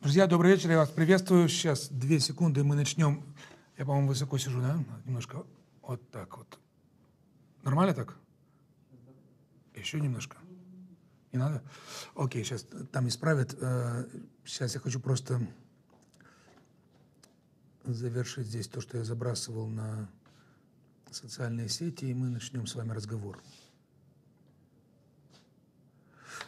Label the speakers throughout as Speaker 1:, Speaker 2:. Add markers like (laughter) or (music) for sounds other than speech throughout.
Speaker 1: Друзья, добрый вечер, я вас приветствую. Сейчас две секунды, мы начнем. Я, по-моему, высоко сижу, да? Немножко вот так вот. Нормально так? Еще немножко. Не надо? Окей, сейчас там исправят. Сейчас э, я хочу просто завершить здесь то, что я забрасывал на социальные сети, и мы начнем с вами разговор.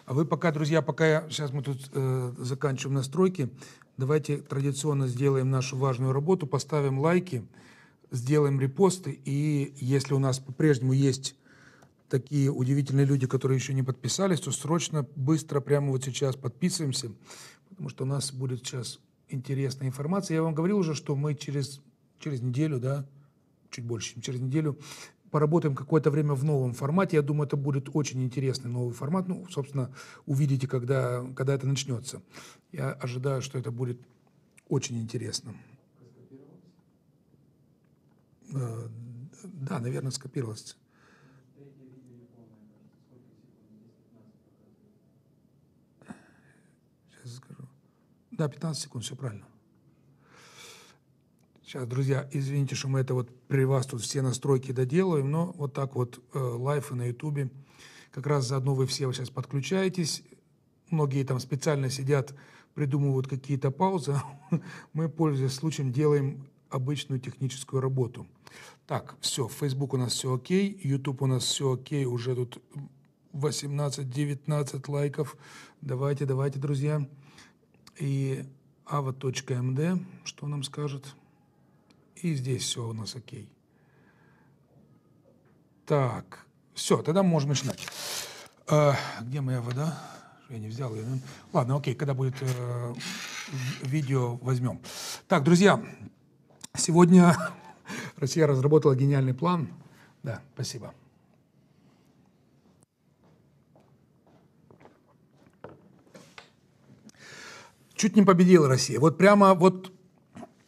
Speaker 1: А вы пока, друзья, пока я, сейчас мы тут э, заканчиваем настройки, давайте традиционно сделаем нашу важную работу, поставим лайки, сделаем репосты, и если у нас по-прежнему есть такие удивительные люди, которые еще не подписались, то срочно, быстро, прямо вот сейчас подписываемся, потому что у нас будет сейчас интересная информация. Я вам говорил уже, что мы через, через неделю, да, чуть больше, чем через неделю, поработаем какое-то время в новом формате. Я думаю, это будет очень интересный новый формат. Ну, собственно, увидите, когда, когда это начнется. Я ожидаю, что это будет очень интересно. Э, да, наверное, скопировалось. Да, 15 секунд, все правильно. Сейчас, друзья, извините, что мы это вот при вас тут все настройки доделаем, но вот так вот э, лайфы на ютубе. Как раз заодно вы все сейчас подключаетесь. Многие там специально сидят, придумывают какие-то паузы. (laughs) Мы, пользуясь случаем, делаем обычную техническую работу. Так, все, Facebook у нас все окей, YouTube у нас все окей, уже тут 18-19 лайков. Давайте, давайте, друзья. Друзья. И ava.md, что нам скажет. И здесь все у нас окей. Так, все, тогда можем начинать. Э, где моя вода? Я не взял ее. Ладно, окей, когда будет э, видео, возьмем. Так, друзья, сегодня (laughs) Россия разработала гениальный план. Да, спасибо. чуть не победила Россия. Вот прямо вот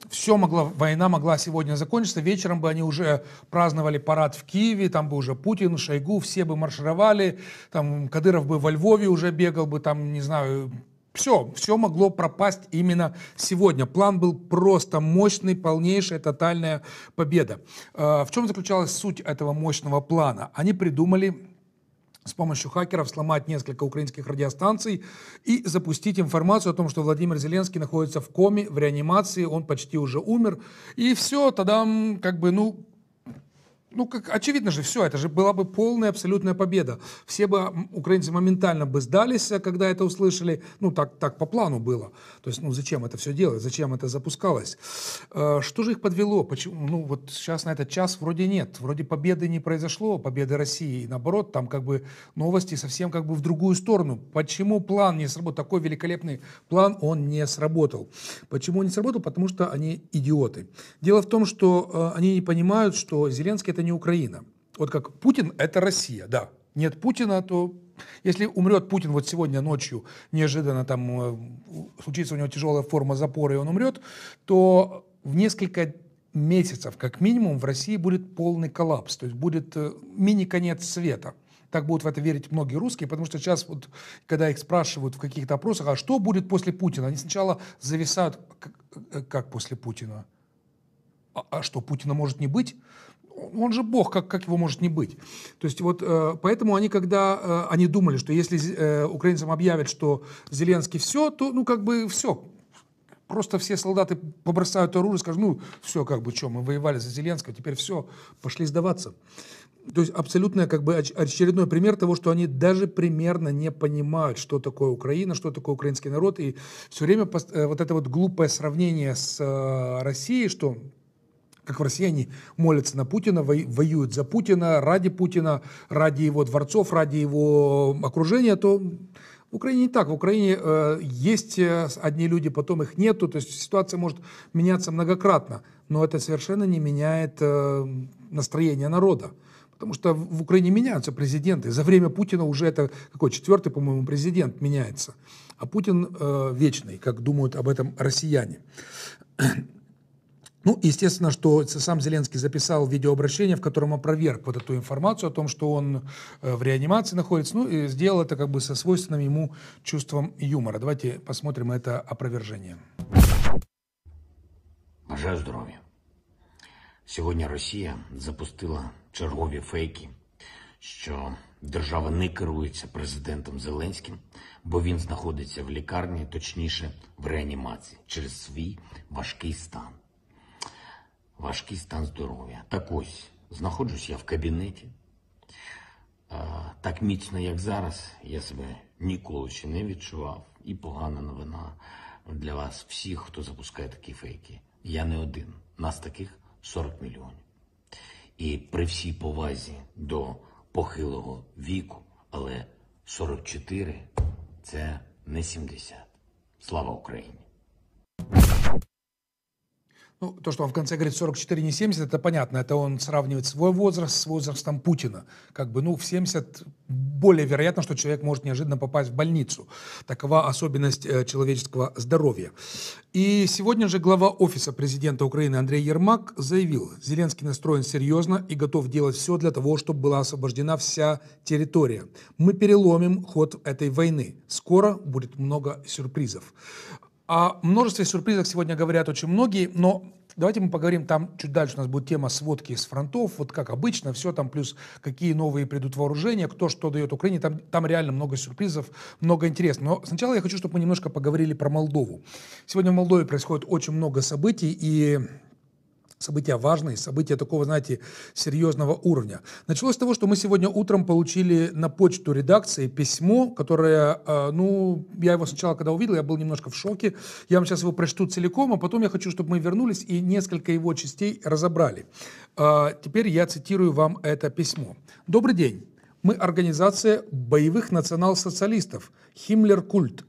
Speaker 1: все могла, война могла сегодня закончиться. Вечером бы они уже праздновали парад в Киеве, там бы уже Путин, Шойгу, все бы маршировали, там Кадыров бы во Львове уже бегал бы, там, не знаю, все, все могло пропасть именно сегодня. План был просто мощный, полнейшая, тотальная победа. А, в чем заключалась суть этого мощного плана? Они придумали с помощью хакеров сломать несколько украинских радиостанций и запустить информацию о том, что Владимир Зеленский находится в коме, в реанимации, он почти уже умер. И все, тогда как бы, ну, ну, как, очевидно же, все, это же была бы полная абсолютная победа. Все бы, украинцы моментально бы сдались, э, когда это услышали. Ну, так, так по плану было. То есть, ну, зачем это все делать, зачем это запускалось? Э, что же их подвело? Почему? Ну, вот сейчас на этот час вроде нет. Вроде победы не произошло, победы России. И наоборот, там как бы новости совсем как бы в другую сторону. Почему план не сработал? Такой великолепный план, он не сработал. Почему он не сработал? Потому что они идиоты. Дело в том, что э, они не понимают, что Зеленский это не Украина. Вот как Путин – это Россия, да. Нет Путина, то если умрет Путин вот сегодня ночью, неожиданно там э, случится у него тяжелая форма запора, и он умрет, то в несколько месяцев, как минимум, в России будет полный коллапс, то есть будет э, мини-конец света. Так будут в это верить многие русские, потому что сейчас, вот, когда их спрашивают в каких-то опросах, а что будет после Путина, они сначала зависают, как, как после Путина? А, а что, Путина может не быть? он же Бог, как, как его может не быть? То есть вот э, поэтому они, когда э, они думали, что если э, украинцам объявят, что Зеленский все, то ну как бы все, просто все солдаты побросают оружие, скажут, ну, все, как бы, что, мы воевали за Зеленского, теперь все, пошли сдаваться. То есть абсолютно как бы очередной пример того, что они даже примерно не понимают, что такое Украина, что такое украинский народ. И все время вот это вот глупое сравнение с Россией, что как в России они молятся на Путина, воюют за Путина, ради Путина, ради его дворцов, ради его окружения, то в Украине не так. В Украине э, есть э, одни люди, потом их нету. То есть ситуация может меняться многократно, но это совершенно не меняет э, настроение народа. Потому что в Украине меняются президенты. За время Путина уже это какой четвертый, по-моему, президент меняется. А Путин э, вечный, как думают об этом россияне. Ну, естественно, что сам Зеленский записал видеообращение, в котором опроверг вот эту информацию о том, что он э, в реанимации находится, ну, и сделал это как бы со свойственным ему чувством юмора. Давайте посмотрим это опровержение. Бажаю здоров'я. Сегодня Россия запустила чергові фейки, що держава не керується президентом Зеленським, бо він знаходиться в лікарні, точніше в реанімації, через свій важкий стан. важкий стан здоров'я. Так ось знаходжусь я в кабінеті. Так міцно, як зараз, я себе ніколи ще не відчував. І погана новина для вас, всіх, хто запускає такі фейки. Я не один. Нас таких 40 мільйонів. І при всій повазі до похилого віку, але 44 це не 70. Слава Україні! Ну, то, что он в конце говорит 44, не 70, это понятно. Это он сравнивает свой возраст с возрастом Путина. Как бы, ну, в 70 более вероятно, что человек может неожиданно попасть в больницу. Такова особенность э, человеческого здоровья. И сегодня же глава Офиса президента Украины Андрей Ермак заявил, Зеленский настроен серьезно и готов делать все для того, чтобы была освобождена вся территория. Мы переломим ход этой войны. Скоро будет много сюрпризов. О множестве сюрпризов сегодня говорят очень многие, но давайте мы поговорим там, чуть дальше у нас будет тема сводки с фронтов, вот как обычно, все там, плюс какие новые придут вооружения, кто что дает Украине, там, там реально много сюрпризов, много интересного. Но сначала я хочу, чтобы мы немножко поговорили про Молдову. Сегодня в Молдове происходит очень много событий, и События важные, события такого, знаете, серьезного уровня. Началось с того, что мы сегодня утром получили на почту редакции письмо, которое, э, ну, я его сначала, когда увидел, я был немножко в шоке. Я вам сейчас его прочту целиком, а потом я хочу, чтобы мы вернулись и несколько его частей разобрали. Э, теперь я цитирую вам это письмо. «Добрый день. Мы организация боевых национал-социалистов «Химмлер-культ».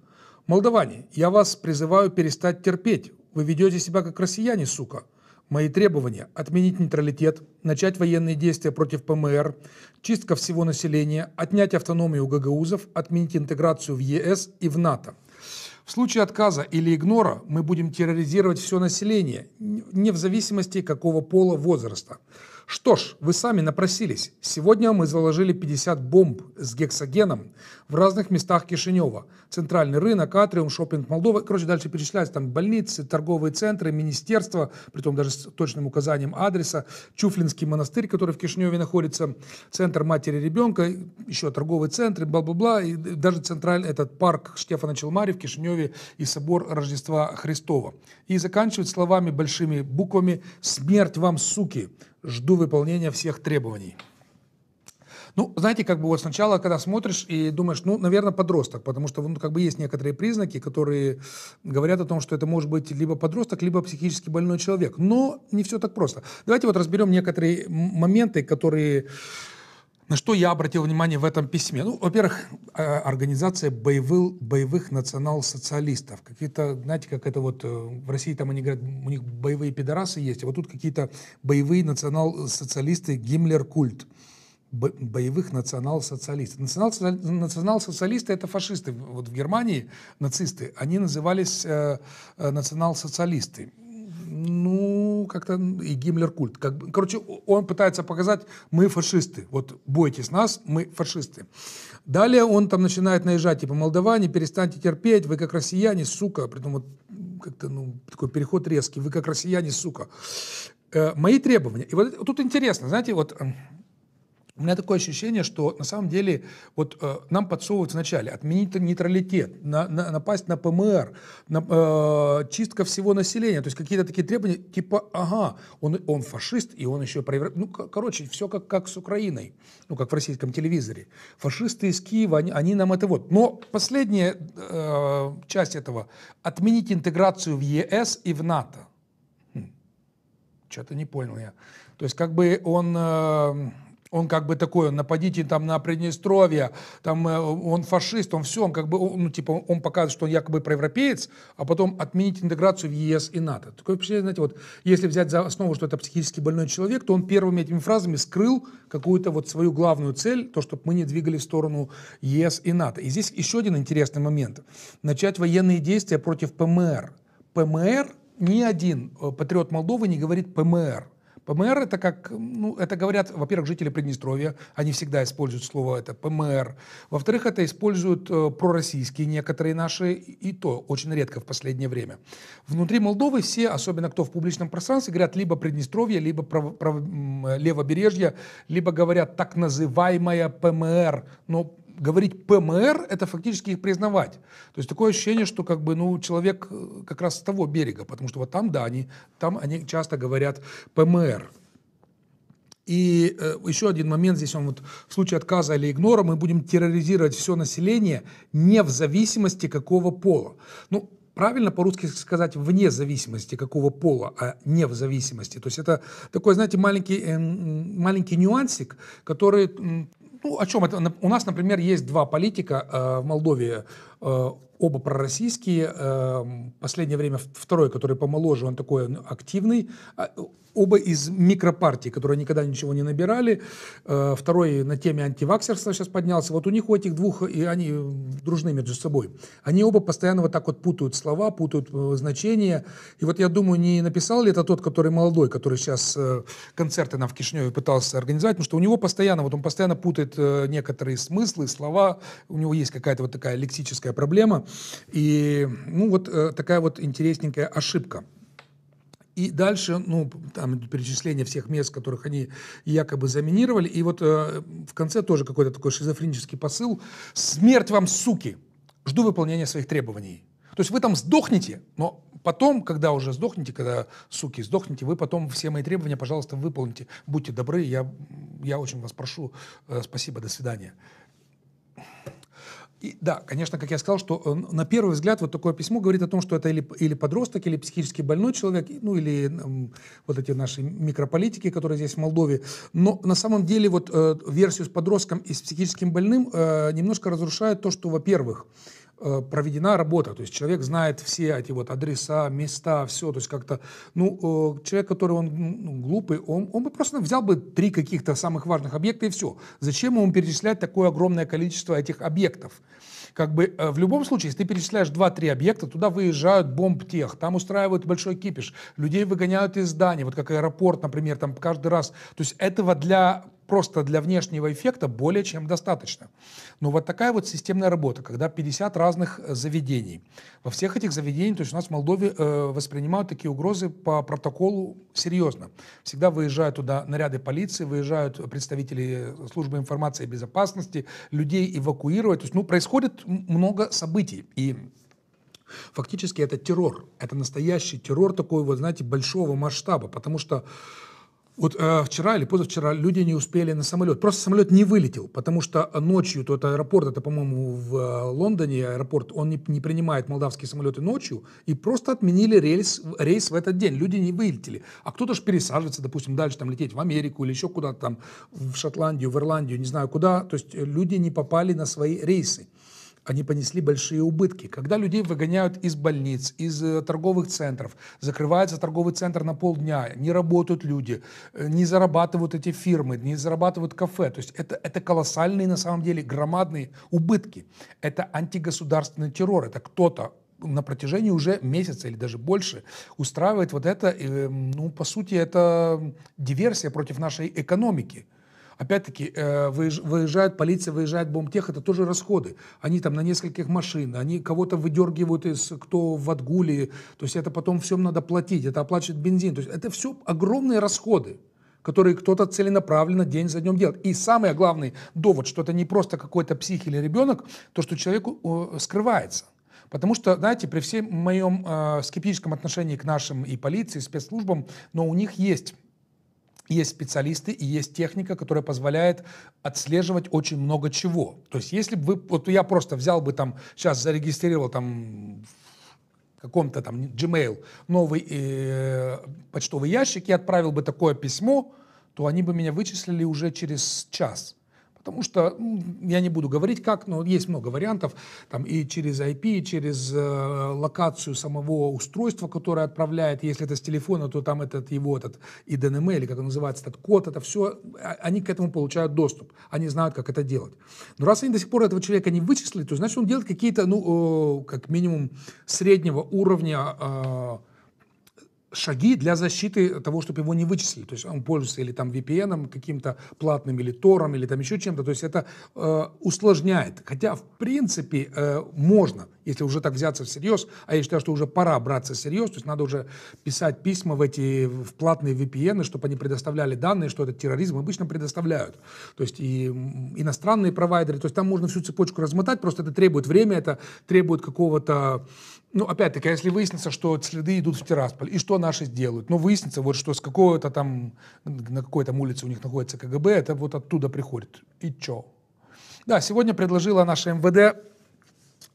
Speaker 1: Молдаване, я вас призываю перестать терпеть. Вы ведете себя как россияне, сука. Мои требования – отменить нейтралитет, начать военные действия против ПМР, чистка всего населения, отнять автономию гагаузов, отменить интеграцию в ЕС и в НАТО. В случае отказа или игнора мы будем терроризировать все население, не в зависимости какого пола, возраста. Что ж, вы сами напросились. Сегодня мы заложили 50 бомб с гексогеном в разных местах Кишинева. Центральный рынок, Атриум, шопинг Молдова, Короче, дальше перечисляются там больницы, торговые центры, министерства, при том даже с точным указанием адреса, Чуфлинский монастырь, который в Кишиневе находится, центр матери ребенка, еще торговые центры, бла-бла-бла, и даже центральный этот парк Штефана Челмари в Кишиневе и собор Рождества Христова. И заканчивать словами большими буквами «Смерть вам, суки!» Жду выполнения всех требований. Ну, знаете, как бы вот сначала, когда смотришь и думаешь, ну, наверное, подросток, потому что, ну, как бы есть некоторые признаки, которые говорят о том, что это может быть либо подросток, либо психически больной человек. Но не все так просто. Давайте вот разберем некоторые моменты, которые на что я обратил внимание в этом письме? Ну, во-первых, э, организация боевых, боевых национал-социалистов. Какие-то, знаете, как это вот э, в России там они говорят, у них боевые пидорасы есть, а вот тут какие-то боевые национал-социалисты, Гиммлер-культ боевых национал-социалистов. Национал-социалисты, национал-социалисты это фашисты. Вот в Германии нацисты, они назывались э, э национал-социалисты ну, как-то и Гиммлер-культ. Как, короче, он пытается показать, мы фашисты. Вот бойтесь нас, мы фашисты. Далее он там начинает наезжать, типа, молдаване, перестаньте терпеть, вы как россияне, сука. при вот как-то, ну, такой переход резкий, вы как россияне, сука. Э, мои требования. И вот э, тут интересно, знаете, вот эм, у меня такое ощущение, что на самом деле вот э, нам подсовывают вначале отменить нейтралитет, на, на, напасть на ПМР, на, э, чистка всего населения, то есть какие-то такие требования, типа, ага, он, он фашист, и он еще проявляет... Ну, короче, все как, как с Украиной, ну, как в российском телевизоре. Фашисты из Киева, они, они нам это вот. Но последняя э, часть этого – отменить интеграцию в ЕС и в НАТО. Хм, что-то не понял я. То есть как бы он... Э, он как бы такой, он нападите там на Приднестровье, там э, он фашист, он все, он как бы, он, ну типа он показывает, что он якобы проевропеец, а потом отменить интеграцию в ЕС и НАТО. Такое впечатление, знаете, вот если взять за основу, что это психически больной человек, то он первыми этими фразами скрыл какую-то вот свою главную цель, то, чтобы мы не двигали в сторону ЕС и НАТО. И здесь еще один интересный момент. Начать военные действия против ПМР. ПМР, ни один э, патриот Молдовы не говорит ПМР. ПМР это как, ну, это говорят, во-первых, жители Приднестровья, они всегда используют слово это ПМР. Во-вторых, это используют э, пророссийские некоторые наши, и то очень редко в последнее время. Внутри Молдовы все, особенно кто в публичном пространстве, говорят либо Приднестровье, либо прав, прав, левобережье, либо говорят так называемое ПМР. Но говорить ПМР, это фактически их признавать. То есть такое ощущение, что как бы, ну, человек э, как раз с того берега, потому что вот там, да, они, там они часто говорят ПМР. И э, еще один момент здесь, он вот в случае отказа или игнора мы будем терроризировать все население не в зависимости какого пола. Ну, правильно по-русски сказать вне зависимости какого пола, а не в зависимости. То есть это такой, знаете, маленький, э, маленький нюансик, который ну, о чем это? У нас, например, есть два политика э, в Молдове, Э, оба пророссийские. Э, последнее время второй, который помоложе, он такой активный. А, э, оба из микропартий, которые никогда ничего не набирали. Второй на теме антиваксерства сейчас поднялся. Вот у них у этих двух, и они дружны между собой. Они оба постоянно вот так вот путают слова, путают значения. И вот я думаю, не написал ли это тот, который молодой, который сейчас концерты нам в Кишиневе пытался организовать, потому что у него постоянно, вот он постоянно путает некоторые смыслы, слова. У него есть какая-то вот такая лексическая такая проблема. И ну, вот э, такая вот интересненькая ошибка. И дальше, ну, там перечисление всех мест, которых они якобы заминировали. И вот э, в конце тоже какой-то такой шизофренический посыл. «Смерть вам, суки! Жду выполнения своих требований». То есть вы там сдохнете, но потом, когда уже сдохнете, когда, суки, сдохнете, вы потом все мои требования, пожалуйста, выполните. Будьте добры, я, я очень вас прошу. Э, спасибо, до свидания. И, да, конечно, как я сказал, что э, на первый взгляд вот такое письмо говорит о том, что это или, или подросток, или психически больной человек, ну или эм, вот эти наши микрополитики, которые здесь в Молдове. Но на самом деле вот э, версию с подростком и с психическим больным э, немножко разрушает то, что, во-первых, э, Э, проведена работа, то есть человек знает все эти вот адреса, места, все, то есть как-то, ну, э, человек, который он ну, глупый, он, он бы просто взял бы три каких-то самых важных объекта и все. Зачем ему перечислять такое огромное количество этих объектов? Как бы э, в любом случае, если ты перечисляешь 2-3 объекта, туда выезжают бомб тех, там устраивают большой кипиш, людей выгоняют из зданий, вот как аэропорт, например, там каждый раз. То есть этого для просто для внешнего эффекта более чем достаточно. Но вот такая вот системная работа, когда 50 разных э, заведений. Во всех этих заведениях, то есть у нас в Молдове э, воспринимают такие угрозы по протоколу серьезно. Всегда выезжают туда наряды полиции, выезжают представители э, службы информации и безопасности, людей эвакуировать. То есть, ну, происходит много событий. И фактически это террор. Это настоящий террор такой, вот, знаете, большого масштаба, потому что вот э, вчера или позавчера люди не успели на самолет. Просто самолет не вылетел, потому что ночью тот аэропорт, это, по-моему, в э, Лондоне аэропорт, он не, не принимает молдавские самолеты ночью, и просто отменили рейс, рейс в этот день. Люди не вылетели. А кто-то же пересаживается, допустим, дальше там лететь в Америку или еще куда-то там, в Шотландию, в Ирландию, не знаю куда. То есть люди не попали на свои рейсы они понесли большие убытки. Когда людей выгоняют из больниц, из э, торговых центров, закрывается торговый центр на полдня, не работают люди, э, не зарабатывают эти фирмы, не зарабатывают кафе. То есть это, это колоссальные, на самом деле, громадные убытки. Это антигосударственный террор. Это кто-то на протяжении уже месяца или даже больше устраивает вот это, эм, ну, по сути, это диверсия против нашей экономики. Опять-таки, э, выезжают, полиция выезжает, бомбтех, это тоже расходы. Они там на нескольких машин, они кого-то выдергивают из, кто в отгуле, то есть это потом всем надо платить, это оплачивает бензин. То есть это все огромные расходы которые кто-то целенаправленно день за днем делает. И самый главный довод, что это не просто какой-то псих или ребенок, то, что человеку скрывается. Потому что, знаете, при всем моем э, скептическом отношении к нашим и полиции, и спецслужбам, но у них есть есть специалисты и есть техника, которая позволяет отслеживать очень много чего. То есть, если бы вы, вот я просто взял бы там, сейчас зарегистрировал там каком-то там Gmail новый э, почтовый ящик и отправил бы такое письмо, то они бы меня вычислили уже через час. Потому что, я не буду говорить как, но есть много вариантов, там и через IP, и через э, локацию самого устройства, которое отправляет, если это с телефона, то там этот его, этот и или как он называется, этот код, это все, а, они к этому получают доступ, они знают, как это делать. Но раз они до сих пор этого человека не вычислили, то значит он делает какие-то, ну, э, как минимум, среднего уровня э, шаги для защиты того, чтобы его не вычислили. То есть он пользуется или там VPN, каким-то платным, или тором, или там еще чем-то. То есть это э, усложняет. Хотя, в принципе, э, можно, если уже так взяться всерьез, а я считаю, что уже пора браться всерьез, то есть надо уже писать письма в эти в платные VPN, чтобы они предоставляли данные, что этот терроризм, обычно предоставляют. То есть и иностранные провайдеры, то есть там можно всю цепочку размотать, просто это требует время, это требует какого-то ну, опять-таки, а если выяснится, что следы идут в Тирасполь, и что наши сделают? Ну, выяснится, вот что с какого-то там, на какой там улице у них находится КГБ, это вот оттуда приходит. И чё? Да, сегодня предложила наша МВД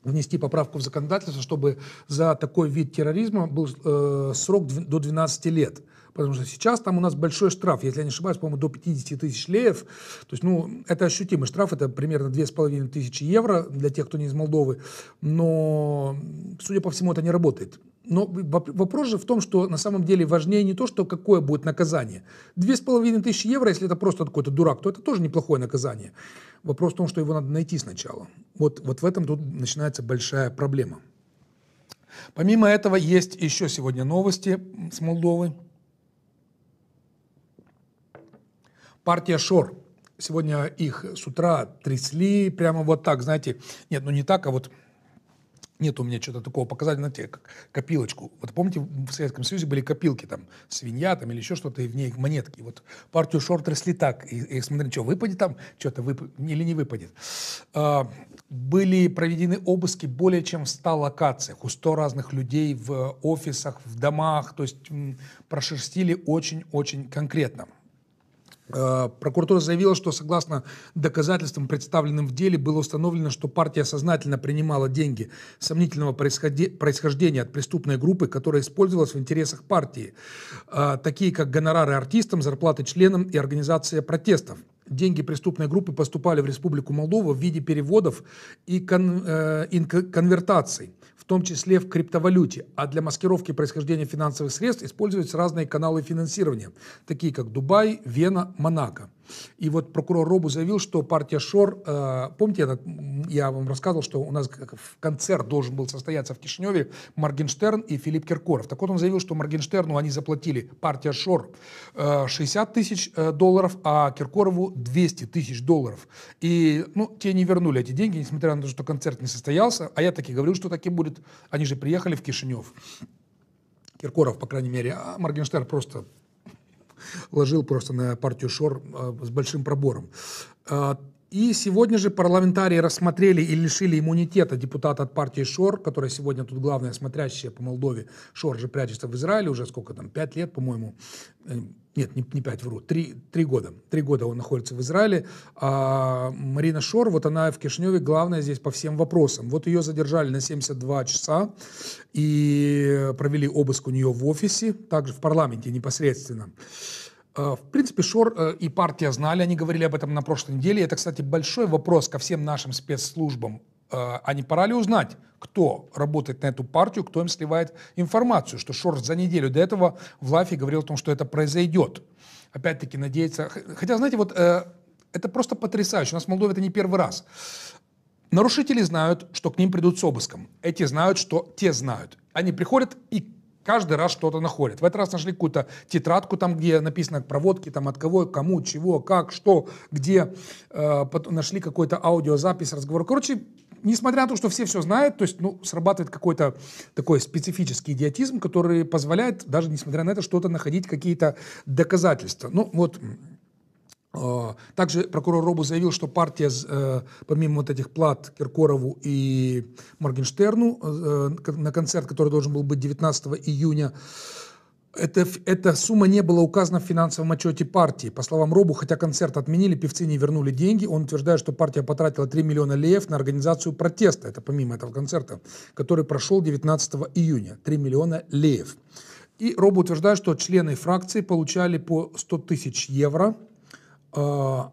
Speaker 1: внести поправку в законодательство, чтобы за такой вид терроризма был э, срок до 12 лет. Потому что сейчас там у нас большой штраф, если я не ошибаюсь, по-моему, до 50 тысяч леев. То есть, ну, это ощутимый штраф, это примерно 2,5 тысячи евро для тех, кто не из Молдовы. Но, судя по всему, это не работает. Но вопрос же в том, что на самом деле важнее не то, что какое будет наказание. Две с половиной тысячи евро, если это просто какой-то дурак, то это тоже неплохое наказание. Вопрос в том, что его надо найти сначала. Вот, вот в этом тут начинается большая проблема. Помимо этого есть еще сегодня новости с Молдовы. партия Шор. Сегодня их с утра трясли прямо вот так, знаете, нет, ну не так, а вот нет у меня что-то такого показательного, знаете, как копилочку. Вот помните, в Советском Союзе были копилки, там, свинья, там, или еще что-то, и в ней монетки. Вот партию Шор трясли так, и, и смотрели, что выпадет там, что-то вып... или не выпадет. А, были проведены обыски более чем в 100 локациях, у 100 разных людей в офисах, в домах, то есть прошерстили очень-очень конкретно. Э, прокуратура заявила, что согласно доказательствам, представленным в деле, было установлено, что партия сознательно принимала деньги сомнительного происхождения от преступной группы, которая использовалась в интересах партии, э, такие как гонорары артистам, зарплаты членам и организация протестов. Деньги преступной группы поступали в Республику Молдова в виде переводов и кон, э, конвертаций в том числе в криптовалюте, а для маскировки происхождения финансовых средств используются разные каналы финансирования, такие как Дубай, Вена, Монако. И вот прокурор Робу заявил, что партия Шор, э, помните, этот, я вам рассказывал, что у нас концерт должен был состояться в Кишиневе, Моргенштерн и Филипп Киркоров. Так вот он заявил, что Моргенштерну они заплатили, партия Шор, э, 60 тысяч э, долларов, а Киркорову 200 тысяч долларов. И, ну, те не вернули эти деньги, несмотря на то, что концерт не состоялся, а я таки говорил, что таки будет. Они же приехали в Кишинев. Киркоров, по крайней мере, а Моргенштерн просто ложил просто на партию Шор э, с большим пробором. А и сегодня же парламентарии рассмотрели и лишили иммунитета депутата от партии Шор, которая сегодня тут главная смотрящая по Молдове. Шор же прячется в Израиле уже сколько там, пять лет, по-моему. Э, нет, не, не пять, вру, три, три года. Три года он находится в Израиле. А Марина Шор, вот она в Кишневе, главная здесь по всем вопросам. Вот ее задержали на 72 часа и провели обыск у нее в офисе, также в парламенте непосредственно. Э, в принципе, Шор э, и партия знали, они говорили об этом на прошлой неделе. Это, кстати, большой вопрос ко всем нашим спецслужбам. А э, не пора ли узнать, кто работает на эту партию, кто им сливает информацию, что Шор за неделю до этого в Лафе говорил о том, что это произойдет. Опять-таки надеяться... Хотя, знаете, вот это просто потрясающе. У нас в Молдове это не первый раз. Нарушители знают, что к ним придут с обыском. Эти знают, что те знают. Они приходят и каждый раз что-то находят. В этот раз нашли какую-то тетрадку, там, где написано проводки, там, от кого, кому, чего, как, что, где. Э, нашли какую то аудиозапись разговора. Короче, несмотря на то, что все все знают, то есть, ну, срабатывает какой-то такой специфический идиотизм, который позволяет, даже несмотря на это, что-то находить, какие-то доказательства. Ну, вот а, также прокурор Робу заявил, что партия, э, помимо вот этих плат Киркорову и Моргенштерну, э, на концерт, который должен был быть 19 июня, эта, эта сумма не была указана в финансовом отчете партии. По словам Робу, хотя концерт отменили, певцы не вернули деньги. Он утверждает, что партия потратила 3 миллиона леев на организацию протеста. Это помимо этого концерта, который прошел 19 июня. 3 миллиона леев. И Робу утверждает, что члены фракции получали по 100 тысяч евро – а,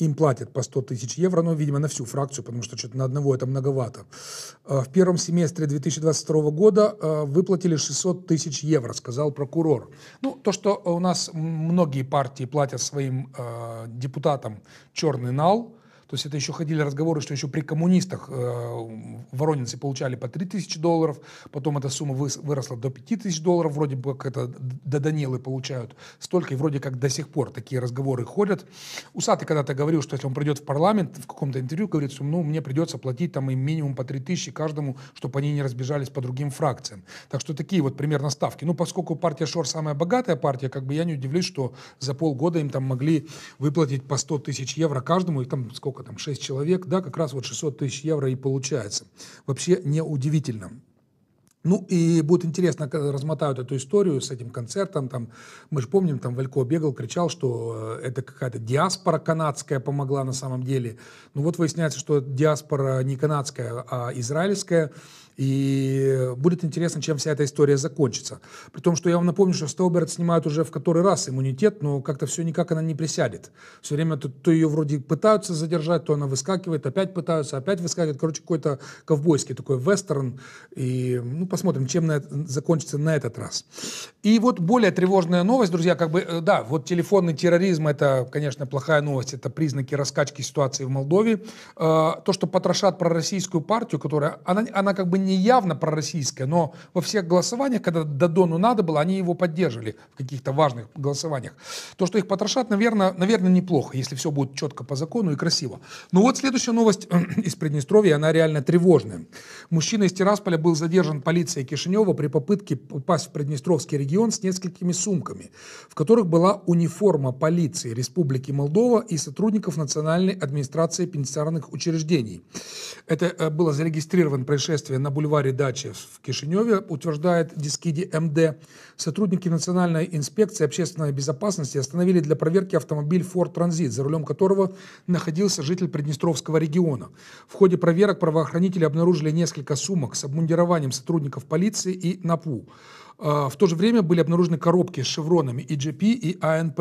Speaker 1: им платят по 100 тысяч евро, но, видимо, на всю фракцию, потому что что-то на одного это многовато. А, в первом семестре 2022 года а, выплатили 600 тысяч евро, сказал прокурор. Ну, то, что у нас многие партии платят своим депутатам черный нал – то есть это еще ходили разговоры, что еще при коммунистах э, воронинцы получали по 3000 долларов, потом эта сумма выс, выросла до 5000 долларов, вроде бы как это до Данилы получают столько, и вроде как до сих пор такие разговоры ходят. Усатый когда-то говорил, что если он придет в парламент, в каком-то интервью говорит, что ну, мне придется платить там и минимум по 3000 каждому, чтобы они не разбежались по другим фракциям. Так что такие вот примерно ставки. Ну, поскольку партия Шор самая богатая партия, как бы я не удивлюсь, что за полгода им там могли выплатить по 100 тысяч евро каждому, и там сколько сколько там, 6 человек, да, как раз вот 600 тысяч евро и получается. Вообще неудивительно. Ну и будет интересно, размотают эту историю с этим концертом. Там, мы же помним, там Валько бегал, кричал, что э, это какая-то диаспора канадская помогла на самом деле. Ну вот выясняется, что диаспора не канадская, а израильская. И будет интересно, чем вся эта история закончится. При том, что я вам напомню, что Столберт снимают уже в который раз иммунитет, но как-то все никак она не присядет. Все время то, то ее вроде пытаются задержать, то она выскакивает, опять пытаются, опять выскакивает. Короче, какой-то ковбойский такой вестерн. И ну, посмотрим, чем на это, закончится на этот раз. И вот более тревожная новость, друзья, как бы, э, да, вот телефонный терроризм, это, конечно, плохая новость, это признаки раскачки ситуации в Молдове. Э, то, что потрошат пророссийскую партию, которая, она, она как бы не не явно пророссийское, но во всех голосованиях, когда Дадону надо было, они его поддерживали в каких-то важных голосованиях. То, что их потрошат, наверное, наверное, неплохо, если все будет четко по закону и красиво. Но вот следующая новость (clears throat) из Приднестровья, она реально тревожная. Мужчина из Тирасполя был задержан полицией Кишинева при попытке попасть в Приднестровский регион с несколькими сумками, в которых была униформа полиции Республики Молдова и сотрудников Национальной администрации пенсионных учреждений. Это э, было зарегистрировано происшествие на бульваре Дачи в Кишиневе, утверждает Дискиди МД. Сотрудники Национальной инспекции общественной безопасности остановили для проверки автомобиль Ford Transit, за рулем которого находился житель Приднестровского региона. В ходе проверок правоохранители обнаружили несколько сумок с обмундированием сотрудников полиции и НАПУ. А, в то же время были обнаружены коробки с шевронами EGP и АНП.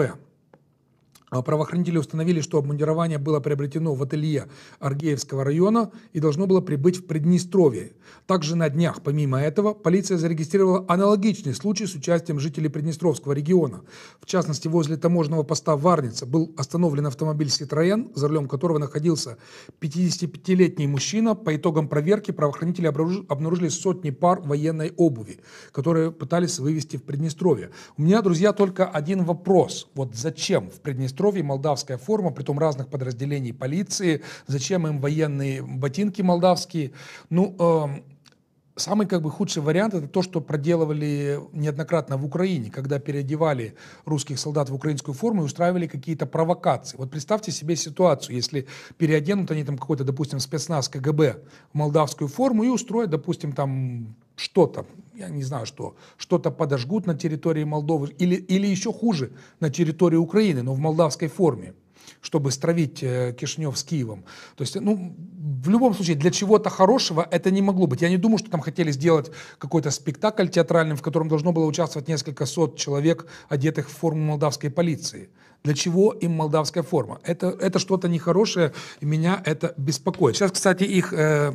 Speaker 1: А правоохранители установили, что обмундирование было приобретено в ателье Аргеевского района и должно было прибыть в Приднестровье. Также на днях, помимо этого, полиция зарегистрировала аналогичный случай с участием жителей Приднестровского региона. В частности, возле таможенного поста Варница был остановлен автомобиль «Ситроен», за рулем которого находился 55-летний мужчина. По итогам проверки правоохранители обнаружили сотни пар военной обуви, которые пытались вывести в Приднестровье. У меня, друзья, только один вопрос. Вот зачем в Приднестровье Приднестровье, молдавская форма, притом разных подразделений полиции, зачем им военные ботинки молдавские. Ну, эм, самый как бы худший вариант это то, что проделывали неоднократно в Украине, когда переодевали русских солдат в украинскую форму и устраивали какие-то провокации. Вот представьте себе ситуацию, если переоденут они там какой-то, допустим, спецназ КГБ в молдавскую форму и устроят, допустим, там что-то, я не знаю что, что-то подожгут на территории Молдовы или, или еще хуже, на территории Украины, но в молдавской форме чтобы стравить э, Кишинев с Киевом. То есть, ну, в любом случае, для чего-то хорошего это не могло быть. Я не думаю, что там хотели сделать какой-то спектакль театральный, в котором должно было участвовать несколько сот человек, одетых в форму молдавской полиции. Для чего им молдавская форма? Это, это что-то нехорошее, и меня это беспокоит. Сейчас, кстати, их э,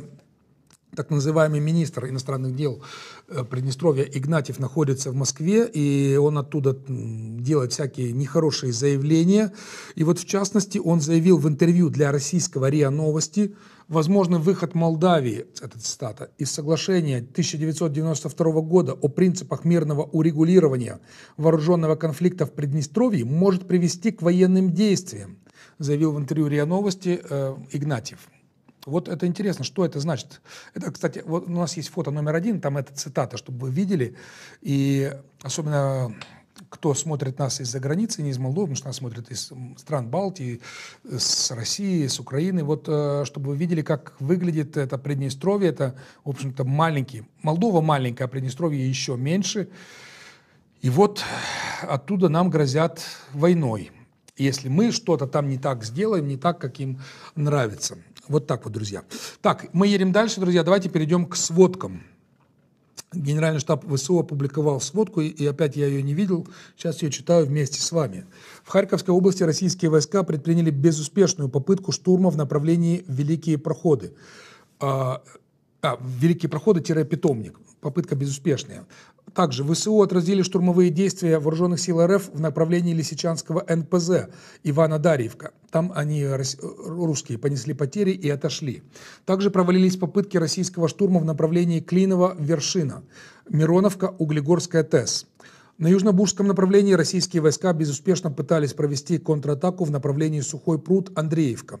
Speaker 1: так называемый министр иностранных дел э, Приднестровья Игнатьев находится в Москве, и он оттуда делает всякие нехорошие заявления. И вот в частности он заявил в интервью для российского РИА Новости, возможно, выход Молдавии, это цитата, из соглашения 1992 года о принципах мирного урегулирования вооруженного конфликта в Приднестровье может привести к военным действиям, заявил в интервью РИА Новости э, Игнатьев. Вот это интересно, что это значит. Это, кстати, вот у нас есть фото номер один, там эта цитата, чтобы вы видели. И особенно кто смотрит нас из-за границы, не из Молдовы, потому что нас смотрят из стран Балтии, с России, с Украины. Вот э, чтобы вы видели, как выглядит это Приднестровье. Это, в общем-то, маленький. Молдова маленькая, а Приднестровье еще меньше. И вот оттуда нам грозят войной, если мы что-то там не так сделаем, не так, как им нравится. Вот так вот, друзья. Так, мы едем дальше, друзья. Давайте перейдем к сводкам. Генеральный штаб ВСУ опубликовал сводку, и опять я ее не видел, сейчас ее читаю вместе с вами. В Харьковской области российские войска предприняли безуспешную попытку штурма в направлении Великие Проходы. А, а Великие Проходы-Питомник. Попытка безуспешная. Также ВСУ отразили штурмовые действия вооруженных сил РФ в направлении Лисичанского НПЗ Ивана Дарьевка. Там они, э, э, русские, понесли потери и отошли. Также провалились попытки российского штурма в направлении Клинова-Вершина, Мироновка, Углегорская ТЭС. На южнобургском направлении российские войска безуспешно пытались провести контратаку в направлении Сухой пруд Андреевка.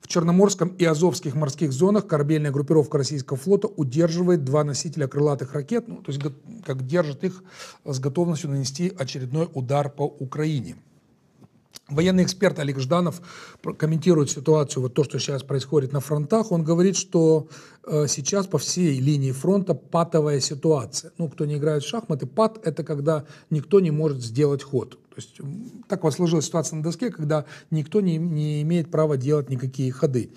Speaker 1: В Черноморском и Азовских морских зонах корабельная группировка российского флота удерживает два носителя крылатых ракет, ну, то есть как держит их э, с готовностью нанести очередной удар по Украине. Военный эксперт Олег Жданов комментирует ситуацию, вот то, что сейчас происходит на фронтах. Он говорит, что э, сейчас по всей линии фронта патовая ситуация. Ну, кто не играет в шахматы, пат – это когда никто не может сделать ход есть так вот сложилась ситуация на доске, когда никто не, не имеет права делать никакие ходы.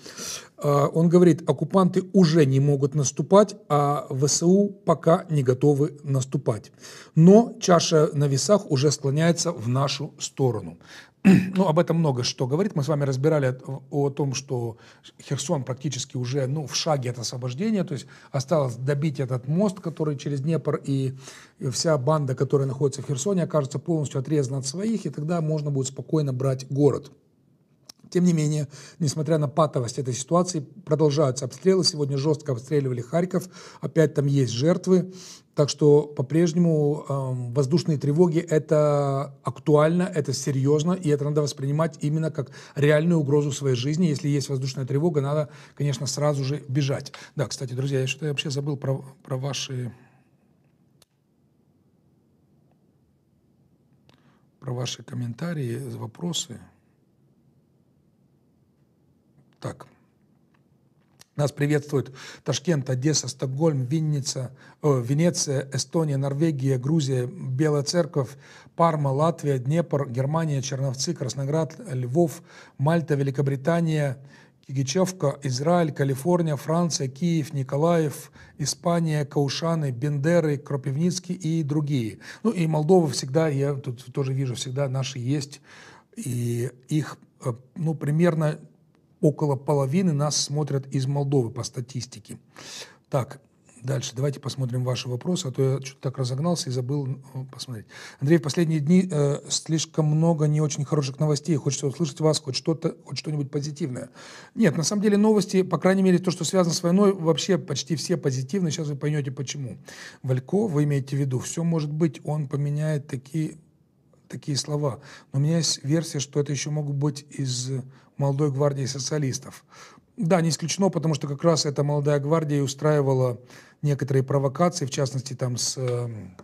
Speaker 1: А, он говорит, оккупанты уже не могут наступать, а ВСУ пока не готовы наступать. Но чаша на весах уже склоняется в нашу сторону ну, об этом много что говорит. Мы с вами разбирали о, о том, что Херсон практически уже ну, в шаге от освобождения, то есть осталось добить этот мост, который через Днепр, и, и вся банда, которая находится в Херсоне, окажется полностью отрезана от своих, и тогда можно будет спокойно брать город. Тем не менее, несмотря на патовость этой ситуации, продолжаются обстрелы. Сегодня жестко обстреливали Харьков, опять там есть жертвы. Так что по-прежнему э, воздушные тревоги это актуально, это серьезно, и это надо воспринимать именно как реальную угрозу своей жизни. Если есть воздушная тревога, надо, конечно, сразу же бежать. Да, кстати, друзья, я что-то вообще забыл про, про ваши про ваши комментарии, вопросы. Так. Нас приветствуют Ташкент, Одесса, Стокгольм, Винница, э, Венеция, Эстония, Норвегия, Грузия, Белая Церковь, Парма, Латвия, Днепр, Германия, Черновцы, Красноград, Львов, Мальта, Великобритания, Кигичевка, Израиль, Калифорния, Франция, Киев, Николаев, Испания, Каушаны, Бендеры, Кропивницкий и другие. Ну и Молдова всегда, я тут тоже вижу, всегда наши есть, и их э, ну, примерно около половины нас смотрят из Молдовы по статистике. Так, дальше. Давайте посмотрим ваши вопросы, а то я что-то так разогнался и забыл посмотреть. Андрей, в последние дни э, слишком много не очень хороших новостей. Хочется услышать вас, хоть что-то, хоть что-нибудь позитивное. Нет, на самом деле новости, по крайней мере, то, что связано с войной, вообще почти все позитивные. Сейчас вы поймете, почему. Валько, вы имеете в виду, все может быть, он поменяет такие такие слова. Но у меня есть версия, что это еще могут быть из молодой гвардии социалистов. Да, не исключено, потому что как раз эта молодая гвардия устраивала некоторые провокации, в частности, там с эм,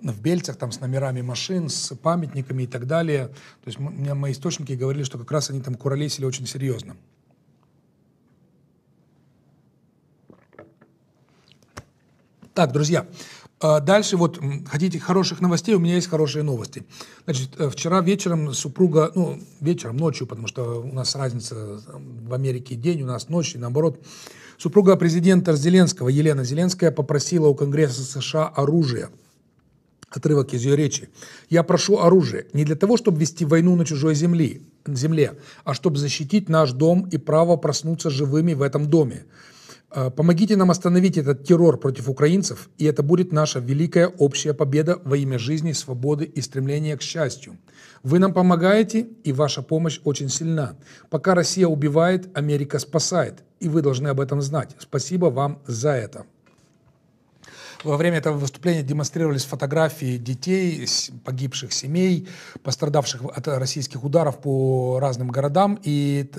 Speaker 1: в Бельцах, там с номерами машин, с памятниками и так далее. То есть у меня мои источники говорили, что как раз они там куролесили очень серьезно. Так, друзья, а дальше вот, хотите хороших новостей, у меня есть хорошие новости. Значит, э, вчера вечером супруга, ну, вечером, ночью, потому что у нас разница в Америке день, у нас ночь, и наоборот. Супруга президента Зеленского, Елена Зеленская, попросила у Конгресса США оружие. Отрывок из ее речи. «Я прошу оружие не для того, чтобы вести войну на чужой земле, земле, а чтобы защитить наш дом и право проснуться живыми в этом доме. А, помогите нам остановить этот террор против украинцев, и это будет наша великая общая победа во имя жизни, свободы и стремления к счастью. Вы нам помогаете, и ваша помощь очень сильна. Пока Россия убивает, Америка спасает, и вы должны об этом знать. Спасибо вам за это. Во время этого выступления демонстрировались фотографии детей, погибших семей, пострадавших от российских ударов по разным городам. И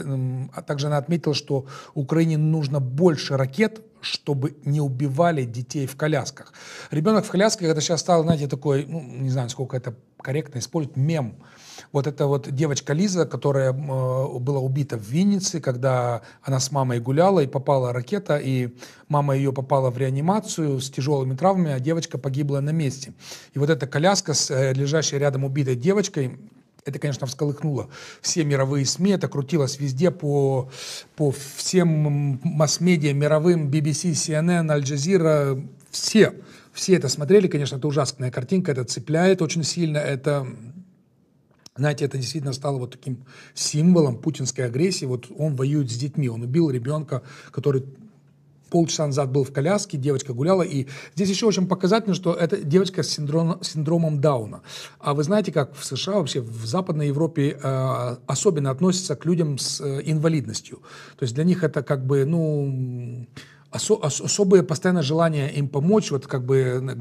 Speaker 1: а также она отметила, что Украине нужно больше ракет, чтобы не убивали детей в колясках. Ребенок в коляске, это сейчас стало, знаете, такой, ну, не знаю, сколько это корректно использовать, мем – вот эта вот девочка Лиза, которая э, была убита в Виннице, когда она с мамой гуляла и попала ракета, и мама ее попала в реанимацию с тяжелыми травмами, а девочка погибла на месте. И вот эта коляска с э, лежащей рядом убитой девочкой, это, конечно, всколыхнуло все мировые СМИ, это крутилось везде по, по всем масс-медиа мировым, BBC, CNN, Аль-Джазира, все. Все это смотрели, конечно, это ужасная картинка, это цепляет очень сильно, это знаете, это действительно стало вот таким символом путинской агрессии. Вот он воюет с детьми, он убил ребенка, который полчаса назад был в коляске, девочка гуляла, и здесь еще очень показательно, что это девочка с синдром, синдромом Дауна. А вы знаете, как в США, вообще в Западной Европе э, особенно относятся к людям с э, инвалидностью. То есть для них это как бы, ну, ос особое постоянное желание им помочь, вот как бы,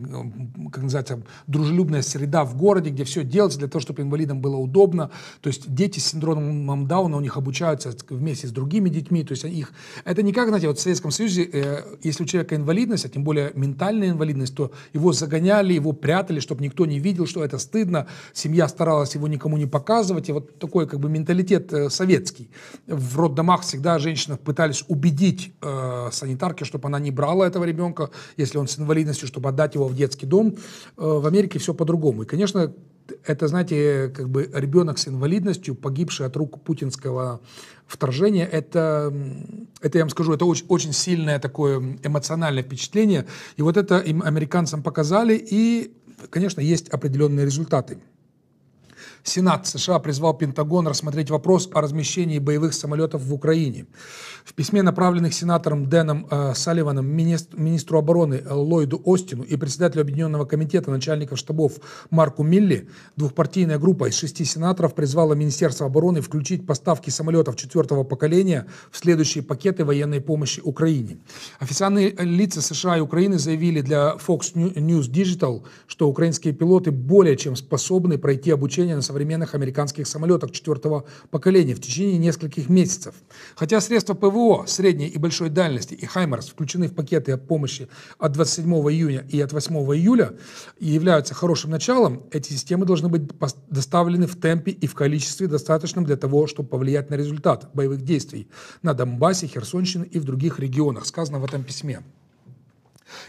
Speaker 1: как называется, дружелюбная среда в городе, где все делается для того, чтобы инвалидам было удобно. То есть дети с синдромом Дауна у них обучаются вместе с другими детьми. То есть их... Это не как, знаете, вот в Советском Союзе, э, если у человека инвалидность, а тем более ментальная инвалидность, то его загоняли, его прятали, чтобы никто не видел, что это стыдно. Семья старалась его никому не показывать. И вот такой как бы менталитет э, советский. В роддомах всегда женщины пытались убедить э, санитарки, матке, чтобы она не брала этого ребенка, если он с инвалидностью, чтобы отдать его в детский дом. Э, в Америке все по-другому. И, конечно, это, знаете, как бы ребенок с инвалидностью, погибший от рук путинского вторжения, это, это я вам скажу, это очень, очень сильное такое эмоциональное впечатление. И вот это им американцам показали, и, конечно, есть определенные результаты. Сенат США призвал Пентагон рассмотреть вопрос о размещении боевых самолетов в Украине. В письме, направленных сенатором Дэном э, Салливаном, министр, министру обороны э, Ллойду Остину и председателю Объединенного комитета начальников штабов Марку Милли, двухпартийная группа из шести сенаторов призвала Министерство обороны включить поставки самолетов четвертого поколения в следующие пакеты военной помощи Украине. Официальные лица США и Украины заявили для Fox News Digital, что украинские пилоты более чем способны пройти обучение на современных американских самолетах четвертого поколения в течение нескольких месяцев. Хотя средства ПВО средней и большой дальности и «Хаймарс» включены в пакеты помощи от 27 июня и от 8 июля и являются хорошим началом, эти системы должны быть доставлены в темпе и в количестве, достаточном для того, чтобы повлиять на результат боевых действий на Донбассе, Херсонщине и в других регионах, сказано в этом письме.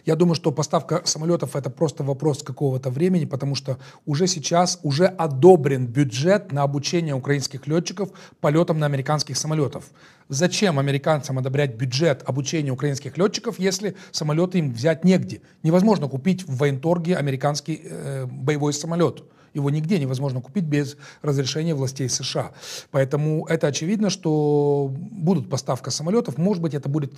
Speaker 1: Я думаю, что поставка самолетов это просто вопрос какого-то времени, потому что уже сейчас уже одобрен бюджет на обучение украинских летчиков полетам на американских самолетов. Зачем американцам одобрять бюджет обучения украинских летчиков, если самолеты им взять негде? Невозможно купить в военторге американский э, боевой самолет. Его нигде невозможно купить без разрешения властей США. Поэтому это очевидно, что будут поставка самолетов. Может быть, это будет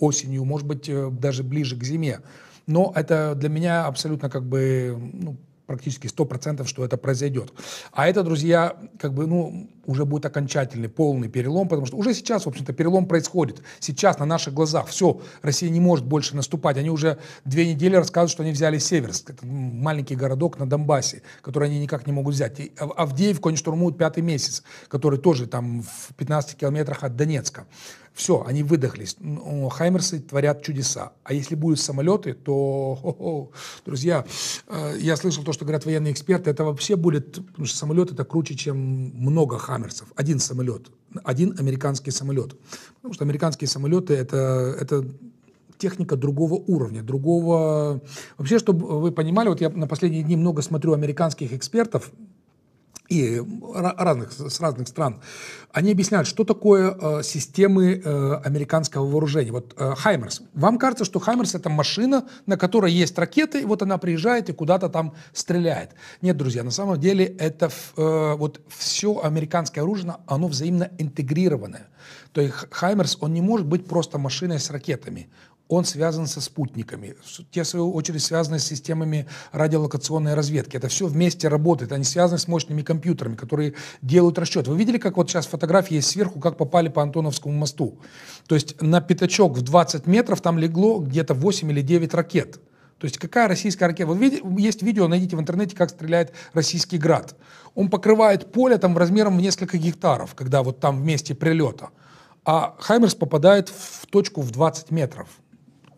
Speaker 1: осенью, может быть, э, даже ближе к зиме. Но это для меня абсолютно как бы ну, практически 100%, что это произойдет. А это, друзья, как бы, ну, уже будет окончательный, полный перелом, потому что уже сейчас, в общем-то, перелом происходит. Сейчас на наших глазах все, Россия не может больше наступать. Они уже две недели рассказывают, что они взяли Северск, это маленький городок на Донбассе, который они никак не могут взять. И Авдеевку они штурмуют пятый месяц, который тоже там в 15 километрах от Донецка. Все, они выдохлись. Хаймерсы творят чудеса. А если будут самолеты, то, друзья, э, я слышал то, что говорят военные эксперты, это вообще будет, потому что самолет это круче, чем много Хаймерсов. Один самолет, один американский самолет. Потому что американские самолеты это, это техника другого уровня, другого... Вообще, чтобы вы понимали, вот я на последние дни много смотрю американских экспертов, и разных, с разных стран, они объясняют, что такое э, системы э, американского вооружения. Вот э, Хаймерс. Вам кажется, что Хаймерс это машина, на которой есть ракеты, и вот она приезжает и куда-то там стреляет. Нет, друзья, на самом деле это э, вот все американское оружие, оно взаимно интегрированное. То есть Хаймерс, он не может быть просто машиной с ракетами он связан со спутниками. Те, в свою очередь, связаны с системами радиолокационной разведки. Это все вместе работает. Они связаны с мощными компьютерами, которые делают расчет. Вы видели, как вот сейчас фотографии есть сверху, как попали по Антоновскому мосту? То есть на пятачок в 20 метров там легло где-то 8 или 9 ракет. То есть какая российская ракета? Вот есть видео, найдите в интернете, как стреляет российский «Град». Он покрывает поле там размером в несколько гектаров, когда вот там вместе прилета. А «Хаймерс» попадает в точку в 20 метров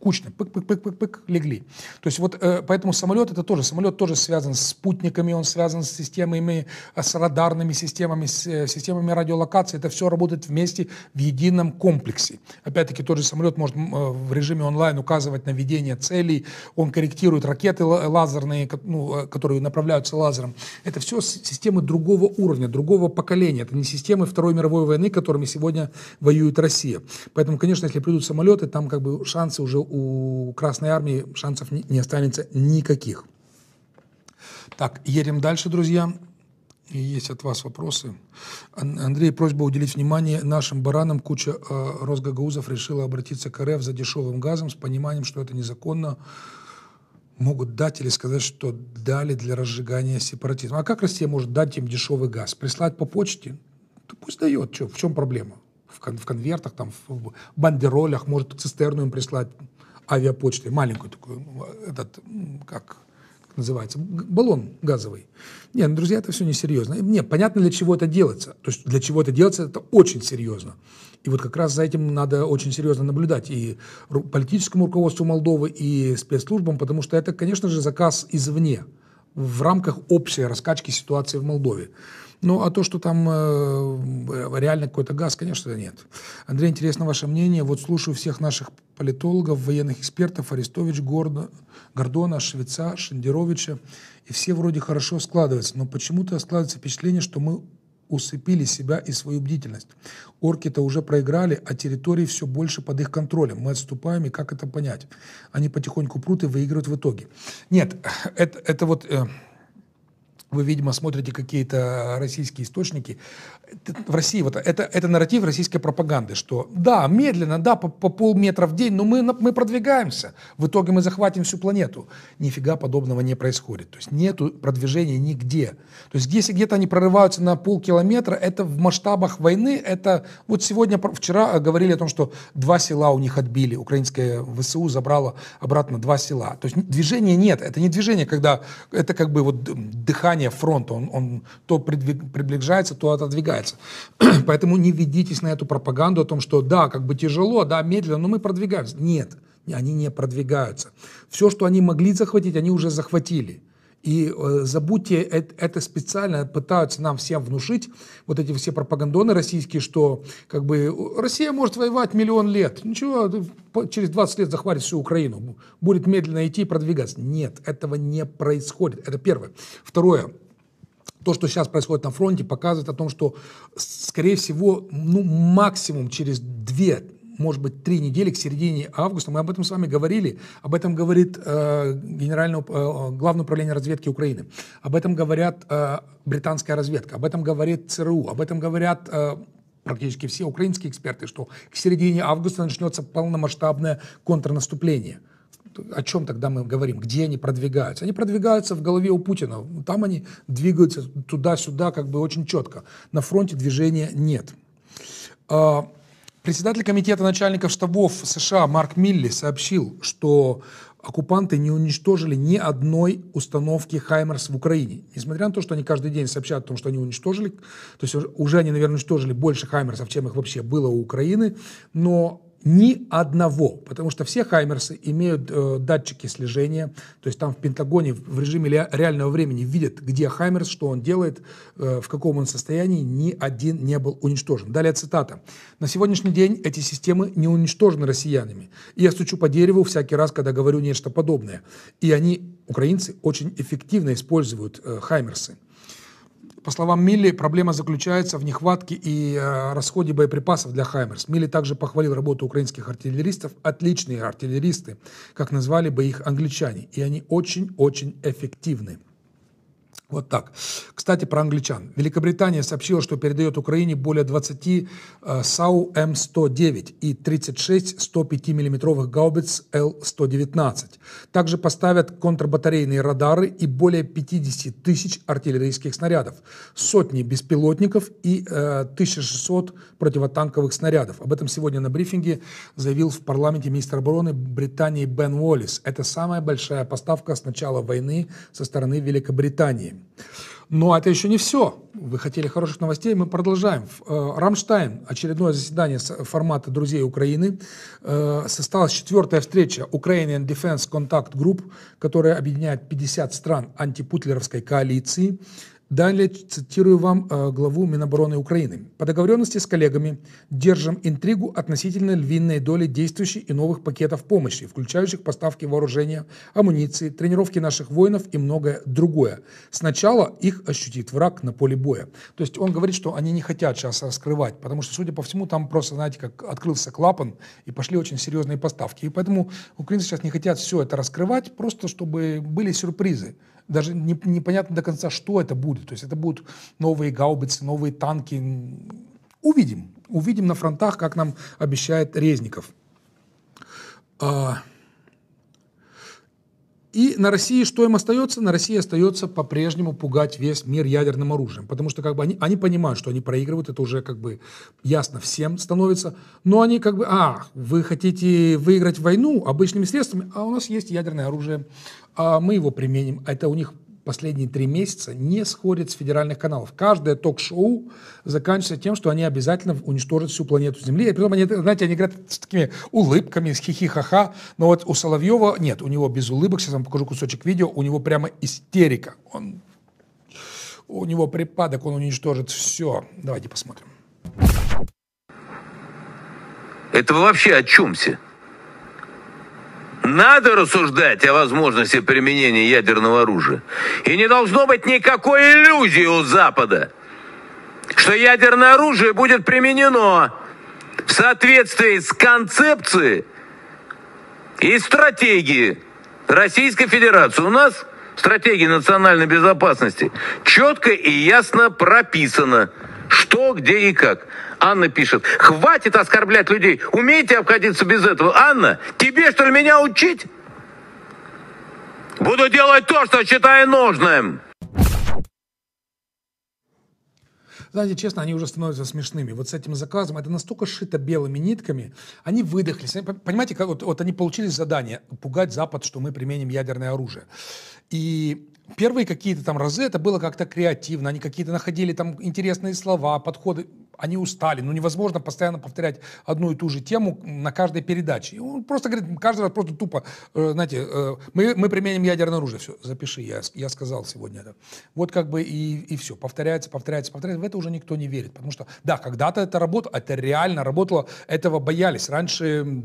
Speaker 1: кучно, пык-пык-пык-пык-пык, легли. То есть вот э, поэтому самолет это тоже, самолет тоже связан с спутниками, он связан с системами, э, с радарными системами, с э, системами радиолокации, это все работает вместе в едином комплексе. Опять-таки тот же самолет может э, в режиме онлайн указывать на ведение целей, он корректирует ракеты лазерные, ну, э, которые направляются лазером. Это все системы другого уровня, другого поколения, это не системы Второй мировой войны, которыми сегодня воюет Россия. Поэтому, конечно, если придут самолеты, там как бы шансы уже у Красной Армии шансов не, останется никаких. Так, едем дальше, друзья. Есть от вас вопросы. Андрей, просьба уделить внимание нашим баранам. Куча э, розгагаузов решила обратиться к РФ за дешевым газом с пониманием, что это незаконно. Могут дать или сказать, что дали для разжигания сепаратизма. А как Россия может дать им дешевый газ? Прислать по почте? Да пусть дает. Че, в чем проблема? В, кон в конвертах, там, в бандеролях, может цистерну им прислать авиапочтой, маленькую такую, ну, этот, как, как называется, баллон газовый. Не, ну, друзья, это все несерьезно. не понятно, для чего это делается. То есть для чего это делается, это очень серьезно. И вот как раз за этим надо очень серьезно наблюдать и политическому руководству Молдовы, и спецслужбам, потому что это, конечно же, заказ извне в рамках общей раскачки ситуации в Молдове. Ну, а то, что там э, реально какой-то газ, конечно, нет. Андрей, интересно ваше мнение. Вот слушаю всех наших политологов, военных экспертов, Арестович, Гордо, Гордона, Швеца, Шендеровича, и все вроде хорошо складываются, но почему-то складывается впечатление, что мы усыпили себя и свою бдительность. Орки-то уже проиграли, а территории все больше под их контролем. Мы отступаем, и как это понять? Они потихоньку прут и выигрывают в итоге. Нет, (laughs) это, это вот... Э, вы, видимо, смотрите какие-то российские источники. В России вот это, это нарратив российской пропаганды, что да, медленно, да, по, по полметра в день, но мы, мы продвигаемся. В итоге мы захватим всю планету. Нифига подобного не происходит. То есть нету продвижения нигде. То есть если где-то они прорываются на полкилометра, это в масштабах войны, это вот сегодня, вчера говорили о том, что два села у них отбили, украинская ВСУ забрала обратно два села. То есть движения нет, это не движение, когда это как бы вот дыхание колебания фронта, он, он то приближается, то отодвигается. (clears throat) Поэтому не ведитесь на эту пропаганду о том, что да, как бы тяжело, да, медленно, но мы продвигаемся. Нет, они не продвигаются. Все, что они могли захватить, они уже захватили. И э, забудьте, это, специально пытаются нам всем внушить, вот эти все пропагандоны российские, что как бы Россия может воевать миллион лет, ничего, через 20 лет захватит всю Украину, будет медленно идти и продвигаться. Нет, этого не происходит, это первое. Второе, то, что сейчас происходит на фронте, показывает о том, что, скорее всего, ну, максимум через две может быть, три недели к середине августа. Мы об этом с вами говорили. Об этом говорит э, генеральное, э, Главное управление разведки Украины. Об этом говорят э, британская разведка. Об этом говорит ЦРУ. Об этом говорят... Э, практически все украинские эксперты, что к середине августа начнется полномасштабное контрнаступление о чем тогда мы говорим, где они продвигаются? Они продвигаются в голове у Путина. Там они двигаются туда-сюда как бы очень четко. На фронте движения нет. А, Председатель комитета начальников штабов США Марк Милли сообщил, что оккупанты не уничтожили ни одной установки «Хаймерс» в Украине. Несмотря на то, что они каждый день сообщают о том, что они уничтожили, то есть уже они, наверное, уничтожили больше «Хаймерсов», чем их вообще было у Украины, но ни одного, потому что все «Хаймерсы» имеют э, датчики слежения, то есть там в Пентагоне в режиме реального времени видят, где «Хаймерс», что он делает, э, в каком он состоянии, ни один не был уничтожен. Далее цитата. «На сегодняшний день эти системы не уничтожены россиянами. я стучу по дереву всякий раз, когда говорю нечто подобное. И они, украинцы, очень эффективно используют э, «Хаймерсы». По словам Милли, проблема заключается в нехватке и э, расходе боеприпасов для «Хаймерс». Милли также похвалил работу украинских артиллеристов. Отличные артиллеристы, как назвали бы их англичане. И они очень-очень эффективны. Вот так. Кстати, про англичан. Великобритания сообщила, что передает Украине более 20 э, САУ М109 и 36 105 миллиметровых гаубиц Л119. Также поставят контрбатарейные радары и более 50 тысяч артиллерийских снарядов, сотни беспилотников и э, 1600 противотанковых снарядов. Об этом сегодня на брифинге заявил в парламенте министр обороны Британии Бен Уоллис. Это самая большая поставка с начала войны со стороны Великобритании. Но это еще не все. Вы хотели хороших новостей, мы продолжаем. Э, Рамштайн, очередное заседание э, формата «Друзей Украины». Э, состоялась четвертая встреча Ukrainian Defense Contact Group, которая объединяет 50 стран антипутлеровской коалиции. Далее цитирую вам э, главу Минобороны Украины. По договоренности с коллегами держим интригу относительно львиной доли действующих и новых пакетов помощи, включающих поставки вооружения, амуниции, тренировки наших воинов и многое другое. Сначала их ощутит враг на поле боя. То есть он говорит, что они не хотят сейчас раскрывать, потому что, судя по всему, там просто, знаете, как открылся клапан и пошли очень серьезные поставки. И поэтому украинцы сейчас не хотят все это раскрывать, просто чтобы были сюрпризы даже не, непонятно до конца, что это будет. То есть это будут новые гаубицы, новые танки. Увидим. Увидим на фронтах, как нам обещает Резников. А... И на России что им остается? На России остается по-прежнему пугать весь мир ядерным оружием. Потому что как бы они, они понимают, что они проигрывают, это уже как бы ясно всем становится. Но они как бы, а, вы хотите выиграть войну обычными средствами, а у нас есть ядерное оружие а мы его применим. Это у них последние три месяца не сходит с федеральных каналов. Каждое ток-шоу заканчивается тем, что они обязательно уничтожат всю планету Земли. И притом, они, знаете, они говорят с такими улыбками, с хихихаха. Но вот у Соловьева нет, у него без улыбок. Сейчас вам покажу кусочек видео. У него прямо истерика. Он, у него припадок, он уничтожит все. Давайте посмотрим. Это вы вообще о чем все? Надо рассуждать о возможности применения ядерного оружия. И не должно быть никакой иллюзии у Запада, что ядерное оружие будет применено в соответствии с концепцией и стратегией Российской Федерации. У нас стратегия национальной безопасности четко и ясно прописана, что, где и как. Анна пишет, хватит оскорблять людей, умейте обходиться без этого. Анна, тебе что ли меня учить? Буду делать то, что считаю нужным. знаете, честно, они уже становятся смешными. Вот с этим заказом это настолько шито белыми нитками, они выдохлись. Они, понимаете, как, вот, вот они получили задание пугать Запад, что мы применим ядерное оружие. И первые какие-то там разы это было как-то креативно, они какие-то находили там интересные слова, подходы они устали, ну невозможно постоянно повторять одну и ту же тему на каждой передаче. И он просто говорит, каждый раз просто тупо, э, знаете, э, мы, мы применим ядерное оружие, все, запиши, я, я сказал сегодня это. Вот как бы и, и все, повторяется, повторяется, повторяется, в это уже никто не верит, потому что, да, когда-то это работало, это реально работало, этого боялись. Раньше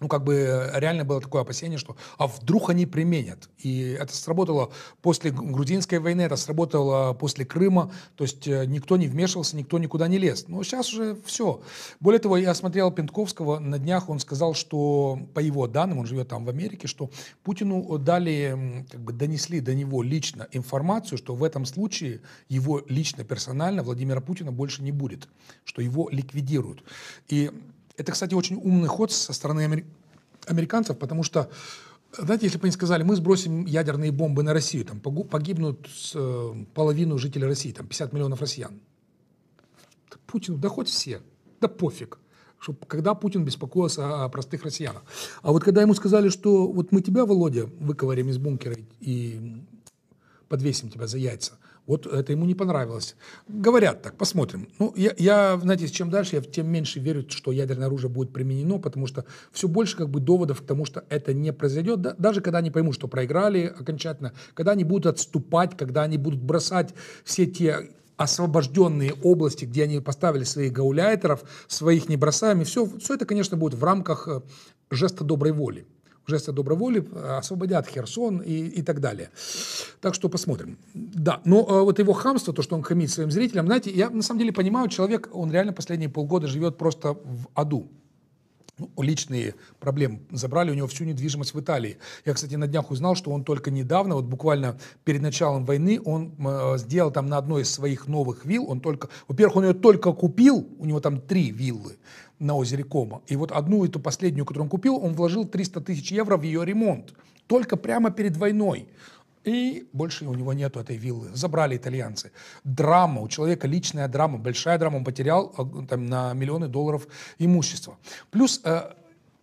Speaker 1: ну, как бы э, реально было такое опасение, что а вдруг они применят. И это сработало после грузинской войны, это сработало после Крыма, то есть э, никто не вмешивался, никто никуда не лез. Но сейчас уже все. Более того, я смотрел Пентковского на днях, он сказал, что по его данным, он живет там в Америке, что Путину дали, как бы донесли до него лично информацию, что в этом случае его лично, персонально Владимира Путина больше не будет, что его ликвидируют. И это, кстати, очень умный ход со стороны амер... американцев, потому что, знаете, если бы они сказали, мы сбросим ядерные бомбы на Россию, там погибнут э, половину жителей России, там 50 миллионов россиян. Да Путину, да хоть все, да пофиг чтобы когда Путин беспокоился о простых россиянах. А вот когда ему сказали, что вот мы тебя, Володя, выковырим из бункера и подвесим тебя за яйца – вот это ему не понравилось. Говорят так, посмотрим. Ну, я, я, знаете, чем дальше, я тем меньше верю, что ядерное оружие будет применено, потому что все больше как бы доводов к тому, что это не произойдет, да, даже когда они поймут, что проиграли окончательно, когда они будут отступать, когда они будут бросать все те освобожденные области, где они поставили своих гауляйтеров, своих не бросаем, и все, все это, конечно, будет в рамках э, жеста доброй воли жеста доброй воли э, освободят Херсон и, и так далее. Так что посмотрим. Да, но э, вот его хамство, то, что он хамит своим зрителям, знаете, я на самом деле понимаю, человек, он реально последние полгода живет просто в аду. Ну, личные проблемы забрали у него всю недвижимость в Италии. Я, кстати, на днях узнал, что он только недавно, вот буквально перед началом войны, он э, сделал там на одной из своих новых вилл, он только, во-первых, он ее только купил, у него там три виллы, на озере Кома. И вот одну эту последнюю, которую он купил, он вложил 300 тысяч евро в ее ремонт. Только прямо перед войной. И больше у него нету этой виллы. Забрали итальянцы. Драма, у человека личная драма, большая драма. Он потерял э, там, на миллионы долларов имущества. Плюс э,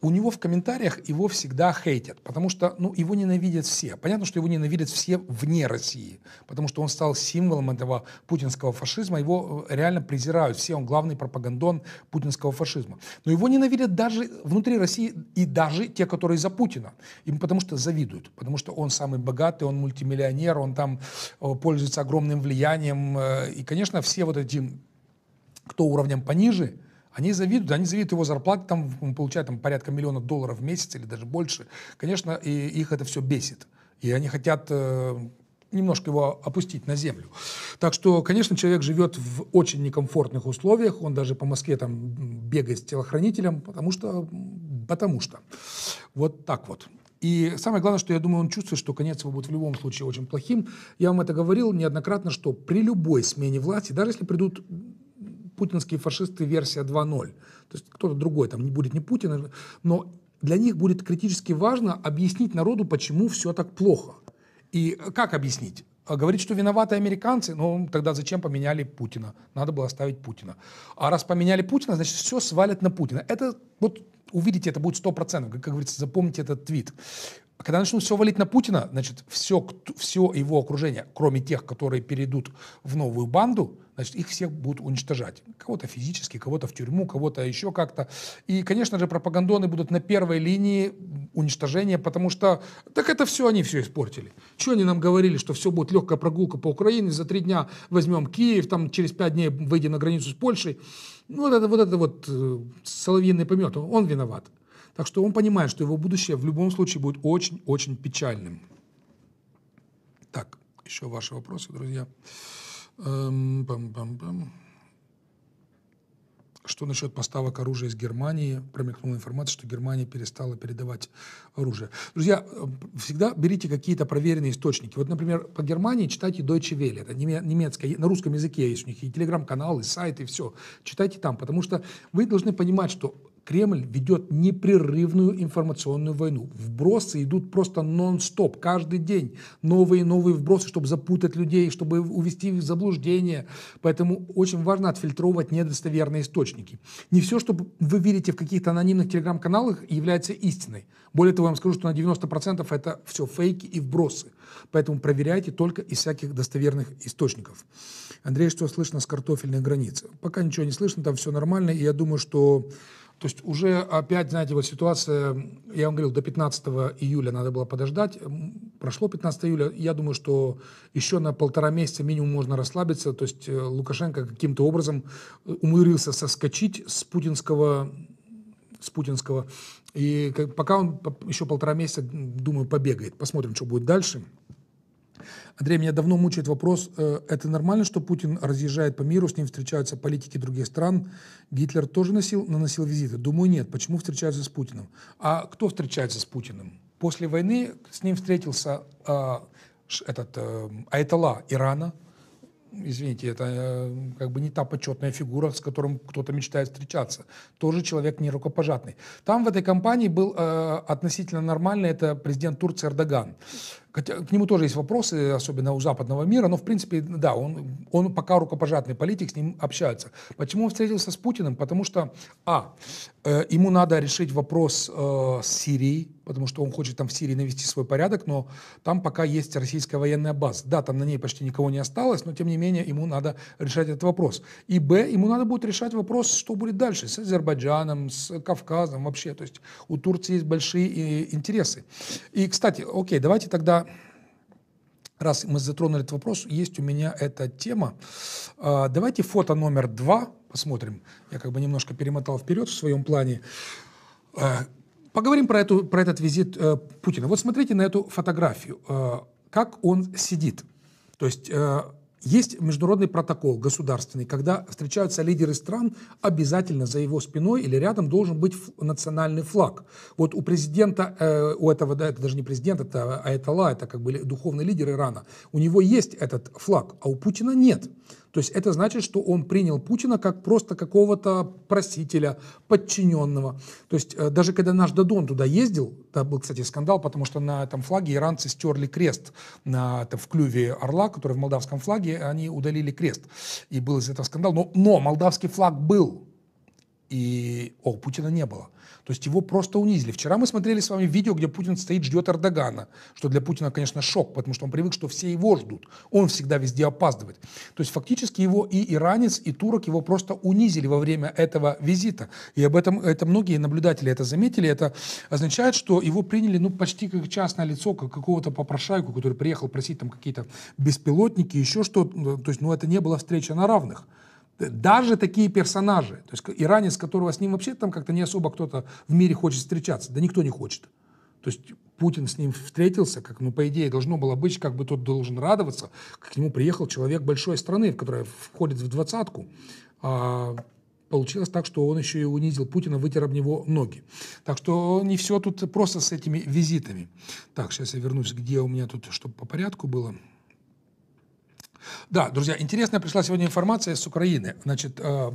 Speaker 1: у него в комментариях его всегда хейтят, потому что ну, его ненавидят все. Понятно, что его ненавидят все вне России, потому что он стал символом этого путинского фашизма, его э, реально презирают все, он главный пропагандон путинского фашизма. Но его ненавидят даже внутри России и даже те, которые за Путина, им потому что завидуют, потому что он самый богатый, он мультимиллионер, он там э, пользуется огромным влиянием, э, и, конечно, все вот эти, кто уровнем пониже – они завидуют, они завидуют его зарплате, там он получает там, порядка миллиона долларов в месяц или даже больше. Конечно, и их это все бесит. И они хотят э, немножко его опустить на землю. Так что, конечно, человек живет в очень некомфортных условиях. Он даже по Москве там бегает с телохранителем, потому что... Потому что. Вот так вот. И самое главное, что я думаю, он чувствует, что конец его будет в любом случае очень плохим. Я вам это говорил неоднократно, что при любой смене власти, даже если придут путинские фашисты версия 2.0. То есть кто-то другой, там не будет не Путин, но для них будет критически важно объяснить народу, почему все так плохо. И как объяснить? А Говорит, что виноваты американцы, ну тогда зачем поменяли Путина? Надо было оставить Путина. А раз поменяли Путина, значит все свалят на Путина. Это вот увидите, это будет 100%, как, как говорится, запомните этот твит. Когда начнут все валить на Путина, значит, все, все его окружение, кроме тех, которые перейдут в новую банду, значит, их всех будут уничтожать. Кого-то физически, кого-то в тюрьму, кого-то еще как-то. И, конечно же, пропагандоны будут на первой линии уничтожения, потому что так это все они все испортили. Что они нам говорили, что все будет легкая прогулка по Украине, за три дня возьмем Киев, там через пять дней выйдем на границу с Польшей. Ну, вот это вот, это вот э, соловьиный помет, он виноват. Так что он понимает, что его будущее в любом случае будет очень-очень печальным. Так, еще ваши вопросы, друзья. Эм, Что насчет поставок оружия из Германии? Промелькнула информация, что Германия перестала передавать оружие. Друзья, э, всегда берите какие-то проверенные источники. Вот, например, по Германии читайте Deutsche Welle. Это немецкая, на русском языке есть у них и телеграм-канал, и сайт, и все. Читайте там, потому что вы должны понимать, что Кремль ведет непрерывную информационную войну. Вбросы идут просто нон-стоп, каждый день. Новые и новые вбросы, чтобы запутать людей, чтобы увести в заблуждение. Поэтому очень важно отфильтровывать недостоверные источники. Не все, что вы видите в каких-то анонимных телеграм-каналах, является истиной. Более того, я вам скажу, что на 90% это все фейки и вбросы. Поэтому проверяйте только из всяких достоверных источников. Андрей, что слышно с картофельной границы? Пока ничего не слышно, там все нормально, и я думаю, что то есть уже опять, знаете, вот ситуация, я вам говорил, до 15 июля надо было подождать. Прошло 15 июля, я думаю, что еще на полтора месяца минимум можно расслабиться. То есть э, Лукашенко каким-то образом э, умудрился соскочить с путинского с путинского. И пока он еще полтора месяца, думаю, побегает. Посмотрим, что будет дальше. Андрей, меня давно мучает вопрос, э, это нормально, что Путин разъезжает по миру, с ним встречаются политики других стран? Гитлер тоже носил, наносил визиты? Думаю, нет. Почему встречаются с Путиным? А кто встречается с Путиным? После войны с ним встретился э, этот, э, Айтала Ирана, извините, это э, как бы не та почетная фигура, с которым кто-то мечтает встречаться. Тоже человек не рукопожатный. Там в этой компании был э, относительно нормальный, это президент Турции Эрдоган. Хотя к нему тоже есть вопросы, особенно у западного мира, но, в принципе, да, он, он пока рукопожатный политик, с ним общаются. Почему он встретился с Путиным? Потому что, а, э, ему надо решить вопрос э, с Сирией, потому что он хочет там в Сирии навести свой порядок, но там пока есть российская военная база. Да, там на ней почти никого не осталось, но, тем не менее, ему надо решать этот вопрос. И, б, ему надо будет решать вопрос, что будет дальше с Азербайджаном, с Кавказом вообще. То есть у Турции есть большие э, интересы. И, кстати, окей, давайте тогда раз мы затронули этот вопрос, есть у меня эта тема. А, давайте фото номер два посмотрим. Я как бы немножко перемотал вперед в своем плане. А, поговорим про, эту, про этот визит э, Путина. Вот смотрите на эту фотографию, а, как он сидит. То есть э, есть международный протокол государственный, когда встречаются лидеры стран, обязательно за его спиной или рядом должен быть национальный флаг. Вот у президента, э, у этого, да, это даже не президент, это Айтала, это как бы духовный лидер Ирана, у него есть этот флаг, а у Путина нет. То есть это значит, что он принял Путина как просто какого-то просителя, подчиненного. То есть э, даже когда наш Дадон туда ездил, это был, кстати, скандал, потому что на этом флаге иранцы стерли крест на, это, в клюве орла, который в молдавском флаге, они удалили крест. И был из этого скандал. Но, но молдавский флаг был, и, о, Путина не было. То есть его просто унизили. Вчера мы смотрели с вами видео, где Путин стоит, ждет Эрдогана, что для Путина, конечно, шок, потому что он привык, что все его ждут. Он всегда везде опаздывает. То есть фактически его и иранец, и турок его просто унизили во время этого визита. И об этом это многие наблюдатели это заметили. Это означает, что его приняли ну, почти как частное лицо, как какого-то попрошайку, который приехал просить там какие-то беспилотники, еще что-то. То есть ну, это не была встреча на равных даже такие персонажи, то есть иранец, которого с ним вообще там как-то не особо кто-то в мире хочет встречаться, да никто не хочет. То есть Путин с ним встретился, как, ну, по идее, должно было быть, как бы тот должен радоваться, как к нему приехал человек большой страны, в которая входит в двадцатку. А получилось так, что он еще и унизил Путина, вытер об него ноги. Так что не все тут просто с этими визитами. Так, сейчас я вернусь, где у меня тут, чтобы по порядку было. Да, друзья, интересная пришла сегодня информация с Украины. Значит, э,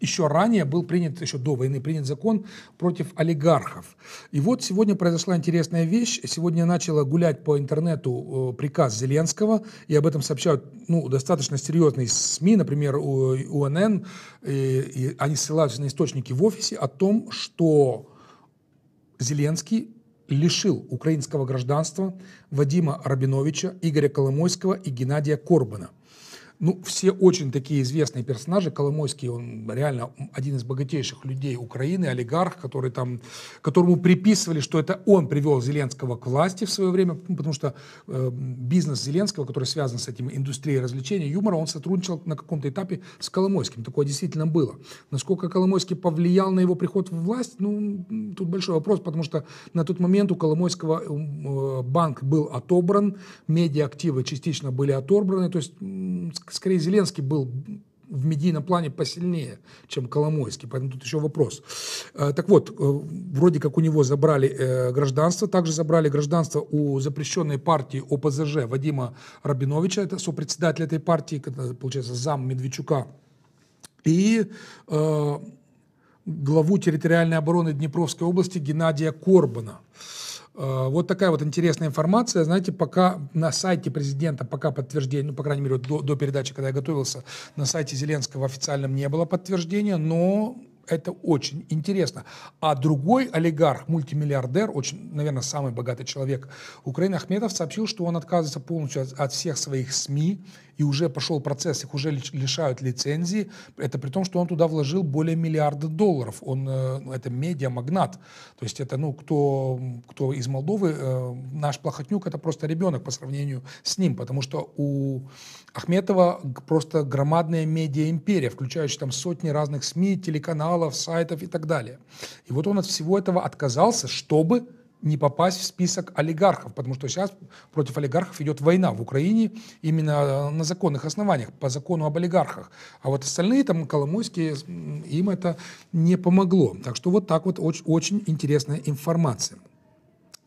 Speaker 1: еще ранее был принят, еще до войны принят закон против олигархов. И вот сегодня произошла интересная вещь. Сегодня начала гулять по интернету э, приказ Зеленского, и об этом сообщают ну, достаточно серьезные СМИ, например, УНН, и, и они ссылаются на источники в офисе о том, что Зеленский лишил украинского гражданства Вадима Рабиновича, Игоря Коломойского и Геннадия Корбана – ну, все очень такие известные персонажи. Коломойский, он реально один из богатейших людей Украины, олигарх, который там, которому приписывали, что это он привел Зеленского к власти в свое время, ну, потому что э, бизнес Зеленского, который связан с этим индустрией развлечения юмора, он сотрудничал на каком-то этапе с Коломойским. Такое действительно было. Насколько Коломойский повлиял на его приход в власть, ну, тут большой вопрос, потому что на тот момент у Коломойского э, банк был отобран, медиа-активы частично были отобраны, то есть скорее Зеленский был в медийном плане посильнее, чем Коломойский, поэтому тут еще вопрос. Э, так вот, э, вроде как у него забрали э, гражданство, также забрали гражданство у запрещенной партии ОПЗЖ Вадима Рабиновича, это сопредседатель этой партии, получается, зам Медведчука, и главу территориальной обороны Днепровской области Геннадия Корбана. Э, вот такая вот интересная информация. Знаете, пока на сайте президента, пока подтверждение, ну, по крайней мере, до, до передачи, когда я готовился, на сайте Зеленского официальном не было подтверждения, но это очень интересно. А другой олигарх, мультимиллиардер, очень, наверное, самый богатый человек Украины, Ахметов, сообщил, что он отказывается полностью от, от всех своих СМИ, и уже пошел процесс, их уже лишают лицензии. Это при том, что он туда вложил более миллиарда долларов. Он, э, ну, это медиамагнат. То есть это, ну, кто, кто из Молдовы, э, наш Плохотнюк, это просто ребенок по сравнению с ним, потому что у Ахметова просто громадная медиа-империя, включающая там сотни разных СМИ, телеканалов, порталов, сайтов и так далее. И вот он от всего этого отказался, чтобы не попасть в список олигархов, потому что сейчас против олигархов идет война в Украине именно на законных основаниях, по закону об олигархах. А вот остальные там коломойские, им это не помогло. Так что вот так вот очень, очень интересная информация.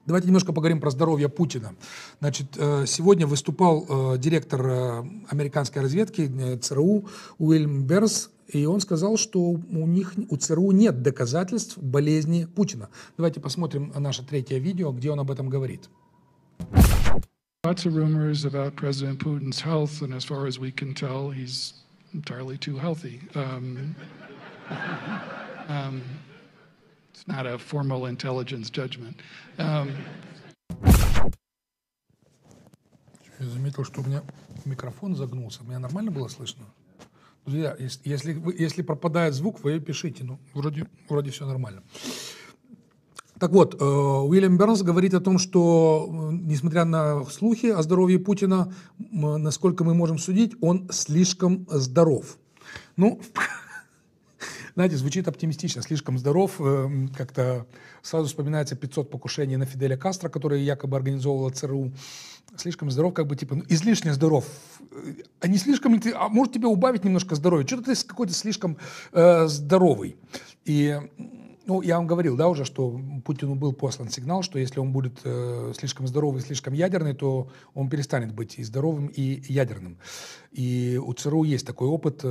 Speaker 1: Давайте немножко поговорим про здоровье Путина. Значит, э, сегодня выступал э, директор э, американской разведки ЦРУ Уильям Берс, и он сказал, что у них, у ЦРУ нет доказательств болезни Путина. Давайте посмотрим наше третье видео, где он об этом говорит. entirely too healthy. Um, (laughs) um, it's not a formal intelligence judgment. Um, Я заметил, что у меня микрофон загнулся. Меня нормально было слышно? Друзья, если, если, если пропадает звук, вы пишите. Ну, вроде, вроде все нормально. Так вот, э, Уильям Бернс говорит о том, что, несмотря на слухи о здоровье Путина, насколько мы можем судить, он слишком здоров. Ну, (laughs) знаете, звучит оптимистично, слишком здоров, э, как-то сразу вспоминается 500 покушений на Фиделя Кастро, которые якобы организовывала ЦРУ, слишком здоров, как бы типа, ну, излишне здоров, э, а не слишком ли ты, а может тебе убавить немножко здоровья, что-то ты какой-то слишком э, здоровый, и ну, я вам говорил, да, уже, что Путину был послан сигнал, что если он будет э, слишком здоровый, слишком ядерный, то он перестанет быть и здоровым, и ядерным. И у ЦРУ есть такой опыт э,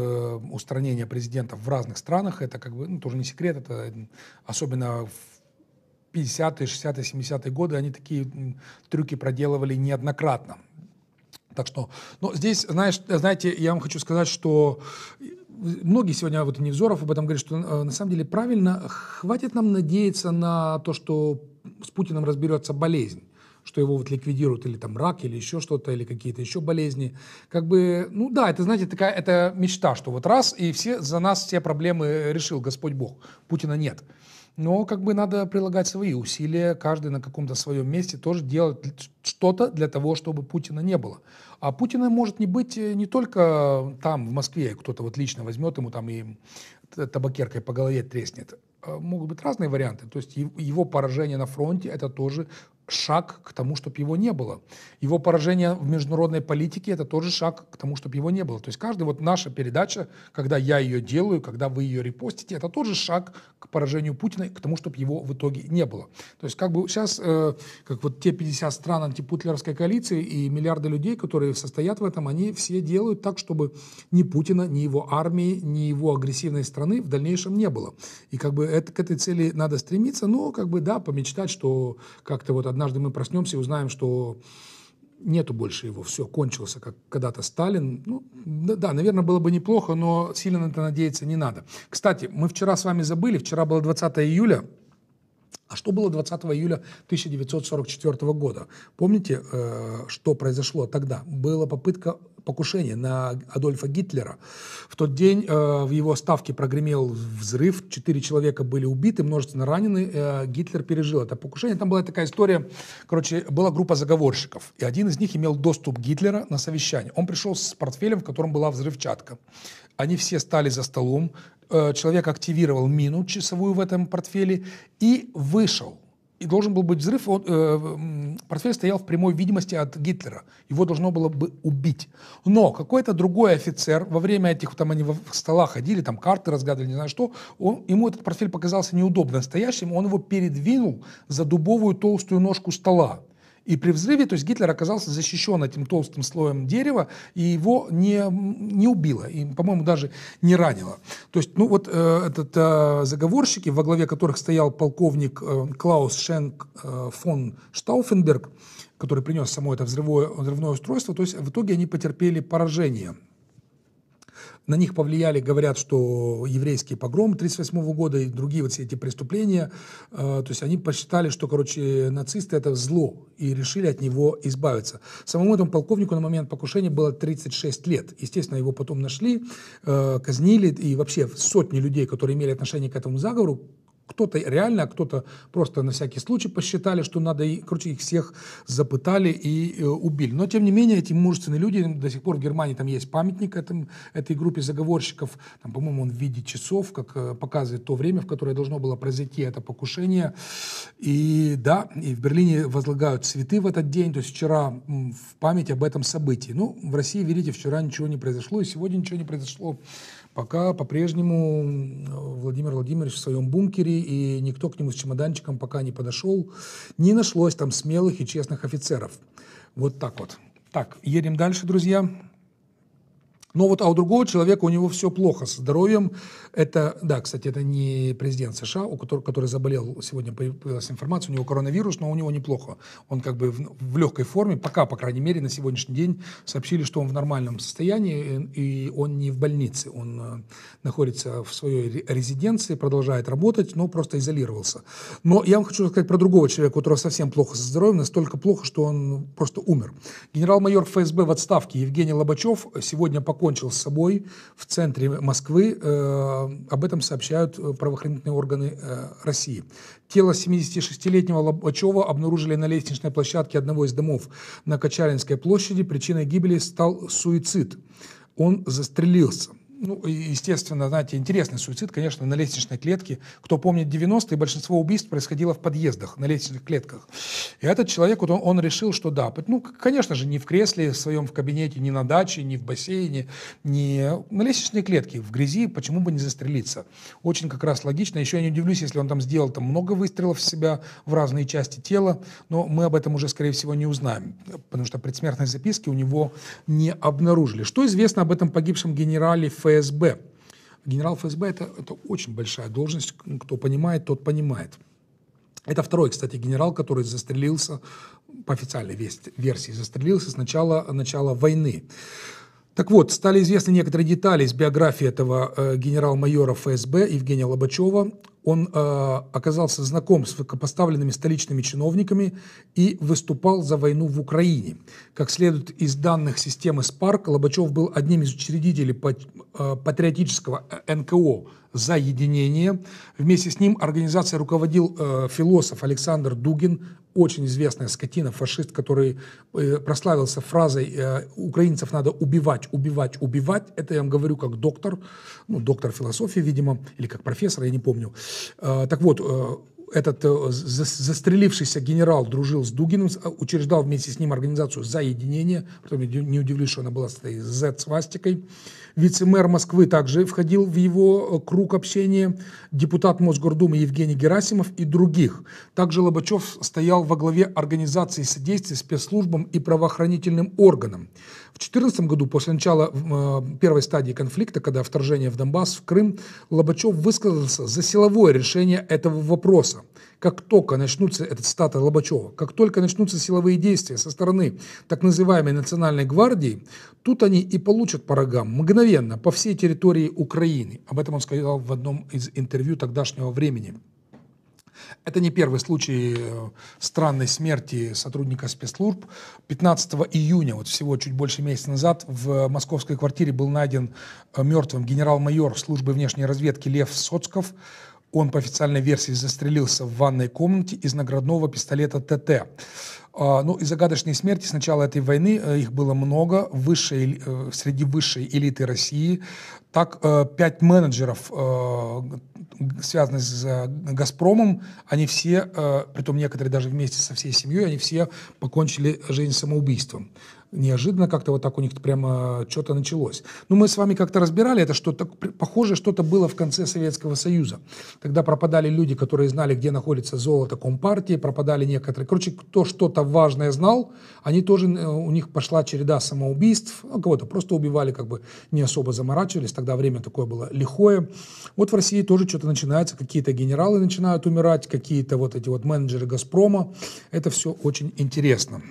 Speaker 1: устранения президентов в разных странах. Это как бы ну, тоже не секрет, это особенно в 50-е, 60-е, 70-е годы они такие трюки проделывали неоднократно. Так что, но ну, здесь, знаешь, знаете, я вам хочу сказать, что многие сегодня, вот Невзоров об этом говорит, что э, на самом деле правильно, хватит нам надеяться на то, что с Путиным разберется болезнь что его вот ликвидируют, или там рак, или еще что-то, или какие-то еще болезни. Как бы, ну да, это, знаете, такая, это мечта, что вот раз, и все, за нас все проблемы решил Господь Бог. Путина нет но как бы надо прилагать свои усилия, каждый на каком-то своем месте тоже делать что-то для того, чтобы Путина не было. А Путина может не быть э, не только там, в Москве, кто-то вот лично возьмет ему там и табакеркой по голове треснет. А могут быть разные варианты. То есть его поражение на фронте – это тоже шаг к тому, чтобы его не было. Его поражение в международной политике – это тоже шаг к тому, чтобы его не было. То есть каждая вот наша передача, когда я ее делаю, когда вы ее репостите, это тоже шаг к поражению Путина, к тому, чтобы его в итоге не было. То есть как бы сейчас, э, как вот те 50 стран антипутлеровской коалиции и миллиарды людей, которые состоят в этом, они все делают так, чтобы ни Путина, ни его армии, ни его агрессивной страны в дальнейшем не было. И как бы это, к этой цели надо стремиться, но как бы да, помечтать, что как-то вот однажды мы проснемся и узнаем, что нету больше его, все, кончился, как когда-то Сталин. Ну, да, да, наверное, было бы неплохо, но сильно на это надеяться не надо. Кстати, мы вчера с вами забыли, вчера было 20 июля, а что было 20 июля 1944 года? Помните, э, что произошло тогда? Была попытка покушение на Адольфа Гитлера. В тот день э, в его ставке прогремел взрыв, четыре человека были убиты, множественно ранены. Э, Гитлер пережил это покушение. Там была такая история, короче, была группа заговорщиков, и один из них имел доступ Гитлера на совещание. Он пришел с портфелем, в котором была взрывчатка. Они все стали за столом, э, человек активировал мину часовую в этом портфеле и вышел – и должен был быть взрыв. Он, э, портфель стоял в прямой видимости от Гитлера. Его должно было бы убить. Но какой-то другой офицер во время этих, там они в столах ходили, там карты разгадывали, не знаю что, он, ему этот портфель показался неудобно стоящим, он его передвинул за дубовую толстую ножку стола. И при взрыве, то есть Гитлер оказался защищен этим толстым слоем дерева, и его не, не убило, и, по-моему, даже не ранило. То есть, ну вот э, этот, э, заговорщики, во главе которых стоял полковник э, Клаус Шенк э, фон Штауфенберг, который принес само это взрывое, взрывное устройство, то есть в итоге они потерпели поражение – на них повлияли, говорят, что еврейский погром 1938 года и другие вот все эти преступления, а, то есть они посчитали, что, короче, нацисты – это зло, и решили от него избавиться. Самому этому полковнику на момент покушения было 36 лет. Естественно, его потом нашли, а, казнили, и вообще сотни людей, которые имели отношение к этому заговору, кто-то реально, а кто-то просто на всякий случай посчитали, что надо, и, короче, их всех запытали и э, убили. Но, тем не менее, эти мужественные люди, до сих пор в Германии там есть памятник этому, этой группе заговорщиков, там, по-моему, он в виде часов, как э, показывает то время, в которое должно было произойти это покушение. И да, и в Берлине возлагают цветы в этот день, то есть вчера в память об этом событии. Ну, в России, видите, вчера ничего не произошло, и сегодня ничего не произошло. Пока по-прежнему Владимир Владимирович в своем бункере, и никто к нему с чемоданчиком пока не подошел. Не нашлось там смелых и честных офицеров. Вот так вот. Так, едем дальше, друзья. Но ну вот, а у другого человека у него все плохо с здоровьем, это, да, кстати, это не президент США, у которого, который заболел, сегодня появилась информация, у него коронавирус, но у него неплохо. Он как бы в, в легкой форме, пока, по крайней мере, на сегодняшний день сообщили, что он в нормальном состоянии, и, э, и он не в больнице, он э, находится в своей резиденции, продолжает работать, но просто изолировался. Но я вам хочу сказать про другого человека, у которого совсем плохо со здоровьем, настолько плохо, что он просто умер. Генерал-майор ФСБ в отставке Евгений Лобачев сегодня покончил с собой в центре Москвы, э, Э, об этом сообщают э, правоохранительные органы э, России. Тело 76-летнего Лобачева обнаружили на лестничной площадке одного из домов на Качалинской площади. Причиной гибели стал суицид. Он застрелился ну, естественно, знаете, интересный суицид, конечно, на лестничной клетке. Кто помнит 90-е, большинство убийств происходило в подъездах, на лестничных клетках. И этот человек, вот он, он решил, что да, ну, конечно же, не в кресле в своем, в кабинете, не на даче, не в бассейне, не на лестничной клетке, в грязи, почему бы не застрелиться. Очень как раз логично. Еще я не удивлюсь, если он там сделал там много выстрелов в себя в разные части тела, но мы об этом уже, скорее всего, не узнаем, потому что предсмертные записки у него не обнаружили. Что известно об этом погибшем генерале Ф. ФСБ. Генерал ФСБ это, это очень большая должность. Кто понимает, тот понимает. Это второй, кстати, генерал, который застрелился, по официальной версии, застрелился с начала, начала войны. Так вот, стали известны некоторые детали из биографии этого э, генерал-майора ФСБ Евгения Лобачева он э, оказался знаком с высокопоставленными столичными чиновниками и выступал за войну в Украине. Как следует из данных системы СПАРК, Лобачев был одним из учредителей э, патриотического э, НКО «За единение». Вместе с ним организация руководил э, философ Александр Дугин, очень известная скотина, фашист, который э, прославился фразой э, «украинцев надо убивать, убивать, убивать». Это я вам говорю как доктор, ну, доктор философии, видимо, или как профессор, я не помню. Э, так вот, этот застрелившийся генерал дружил с Дугиным, учреждал вместе с ним организацию «Заединение», потом не удивлюсь, что она была с этой Z-свастикой, Вице-мэр Москвы также входил в его э, круг общения, депутат Мосгордумы Евгений Герасимов и других. Также Лобачев стоял во главе организации содействия спецслужбам и правоохранительным органам. В 2014 году, после начала э, первой стадии конфликта, когда вторжение в Донбасс, в Крым, Лобачев высказался за силовое решение этого вопроса. Как только начнутся, этот статус Лобачева, как только начнутся силовые действия со стороны так называемой Национальной гвардии, тут они и получат по рогам мгновенно по всей территории Украины. Об этом он сказал в одном из интервью тогдашнего времени. Это не первый случай э, странной смерти сотрудника спецслужб. 15 июня, вот всего чуть больше месяца назад, в московской квартире был найден э, мертвым генерал-майор службы внешней разведки Лев Соцков. Он по официальной версии застрелился в ванной комнате из наградного пистолета ТТ. А, ну и загадочные смерти с начала этой войны, э, их было много высшей, среди высшей элиты России. Так, пять менеджеров связанные с э, «Газпромом», они все, э, притом некоторые даже вместе со всей семьей, они все покончили жизнь самоубийством неожиданно как-то вот так у них прямо что-то началось. Но ну, мы с вами как-то разбирали это, что так, похоже что-то было в конце Советского Союза. Тогда пропадали люди, которые знали, где находится золото Компартии, пропадали некоторые. Короче, кто что-то важное знал, они тоже, э, у них пошла череда самоубийств, ну, кого-то просто убивали, как бы не особо заморачивались, тогда время такое было лихое. Вот в России тоже что-то начинается, какие-то генералы начинают умирать, какие-то вот эти вот менеджеры «Газпрома». Это все очень интересно.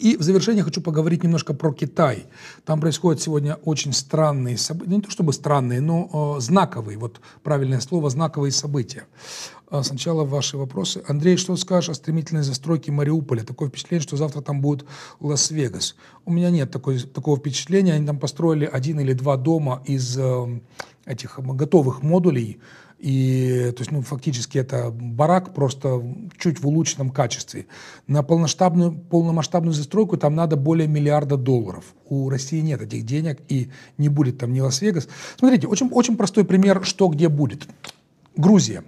Speaker 1: И в завершение хочу поговорить немножко про Китай. Там происходят сегодня очень странные события, не то чтобы странные, но э, знаковые, вот правильное слово, знаковые события. А сначала ваши вопросы. Андрей, что скажешь о стремительной застройке Мариуполя? Такое впечатление, что завтра там будет Лас-Вегас. У меня нет такой, такого впечатления. Они там построили один или два дома из э, этих готовых модулей, и, то есть, ну, фактически это барак просто чуть в улучшенном качестве. На полномасштабную, полномасштабную застройку там надо более миллиарда долларов. У России нет этих денег, и не будет там ни Лас-Вегас. Смотрите, очень, очень простой пример, что где будет. Грузия.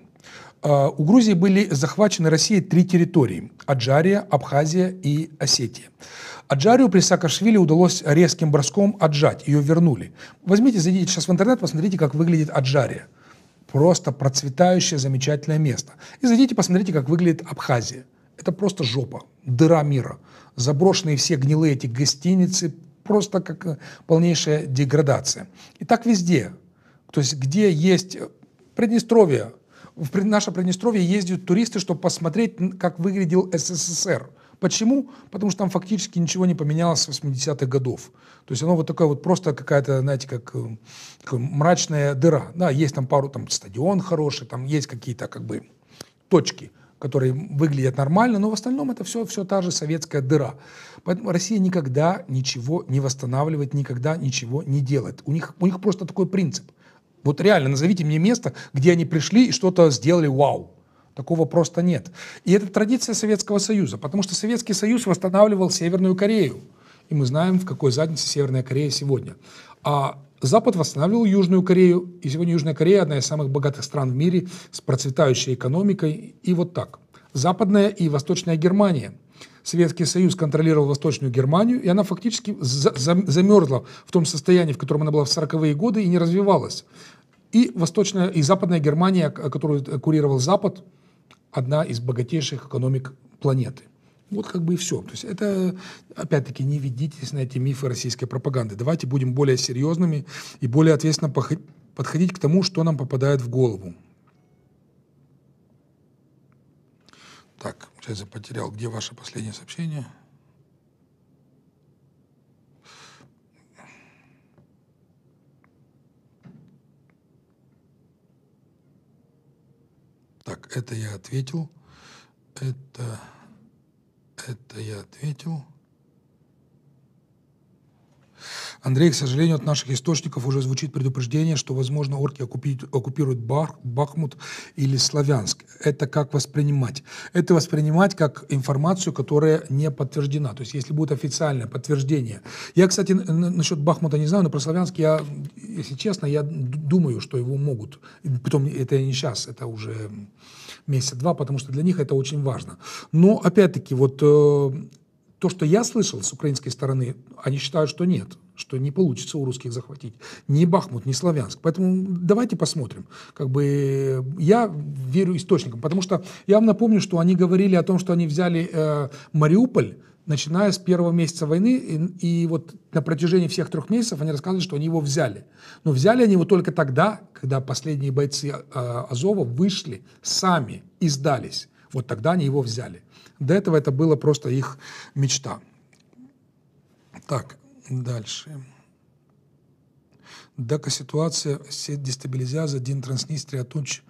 Speaker 1: А, у Грузии были захвачены Россией три территории – Аджария, Абхазия и Осетия. Аджарию при Саакашвили удалось резким броском отжать, ее вернули. Возьмите, зайдите сейчас в интернет, посмотрите, как выглядит Аджария – просто процветающее, замечательное место. И зайдите, посмотрите, как выглядит Абхазия. Это просто жопа, дыра мира. Заброшенные все гнилые эти гостиницы, просто как э, полнейшая деградация. И так везде. То есть где есть э, Приднестровье, в наше Приднестровье ездят туристы, чтобы посмотреть, как выглядел СССР – Почему? Потому что там фактически ничего не поменялось с 80-х годов. То есть оно вот такое вот просто какая-то, знаете, как, э, как мрачная дыра. Да, есть там пару, там стадион хороший, там есть какие-то как бы точки, которые выглядят нормально, но в остальном это все, все та же советская дыра. Поэтому Россия никогда ничего не восстанавливает, никогда ничего не делает. У них, у них просто такой принцип. Вот реально, назовите мне место, где они пришли и что-то сделали вау. Такого просто нет. И это традиция Советского Союза, потому что Советский Союз восстанавливал Северную Корею. И мы знаем, в какой заднице Северная Корея сегодня. А Запад восстанавливал Южную Корею, и сегодня Южная Корея одна из самых богатых стран в мире с процветающей экономикой. И вот так. Западная и Восточная Германия. Советский Союз контролировал Восточную Германию, и она фактически замерзла в том состоянии, в котором она была в 40-е годы, и не развивалась. И Восточная и Западная Германия, которую курировал Запад, одна из богатейших экономик планеты. Вот как бы и все. То есть это, опять-таки, не ведитесь на эти мифы российской пропаганды. Давайте будем более серьезными и более ответственно подходить к тому, что нам попадает в голову. Так, сейчас я потерял. Где ваше последнее сообщение? это я ответил. Это, это я ответил. Андрей, к сожалению, от наших источников уже звучит предупреждение, что, возможно, орки оккупируют Бах, Бахмут или Славянск. Это как воспринимать? Это воспринимать как информацию, которая не подтверждена. То есть, если будет официальное подтверждение. Я, кстати, насчет Бахмута не знаю, но про Славянск я, если честно, я думаю, что его могут. потом. это не сейчас, это уже месяца два, потому что для них это очень важно. Но, опять-таки, вот э, то, что я слышал с украинской стороны, они считают, что нет, что не получится у русских захватить ни Бахмут, ни Славянск. Поэтому давайте посмотрим. Как бы э, я верю источникам, потому что я вам напомню, что они говорили о том, что они взяли э, Мариуполь начиная с первого месяца войны, и, и вот на протяжении всех трех месяцев они рассказывали, что они его взяли. Но взяли они его только тогда, когда последние бойцы э, Азова вышли сами и сдались. Вот тогда они его взяли. До этого это было просто их мечта. Так, дальше. Дака ситуация se дестабилизация din Transnistria, atunci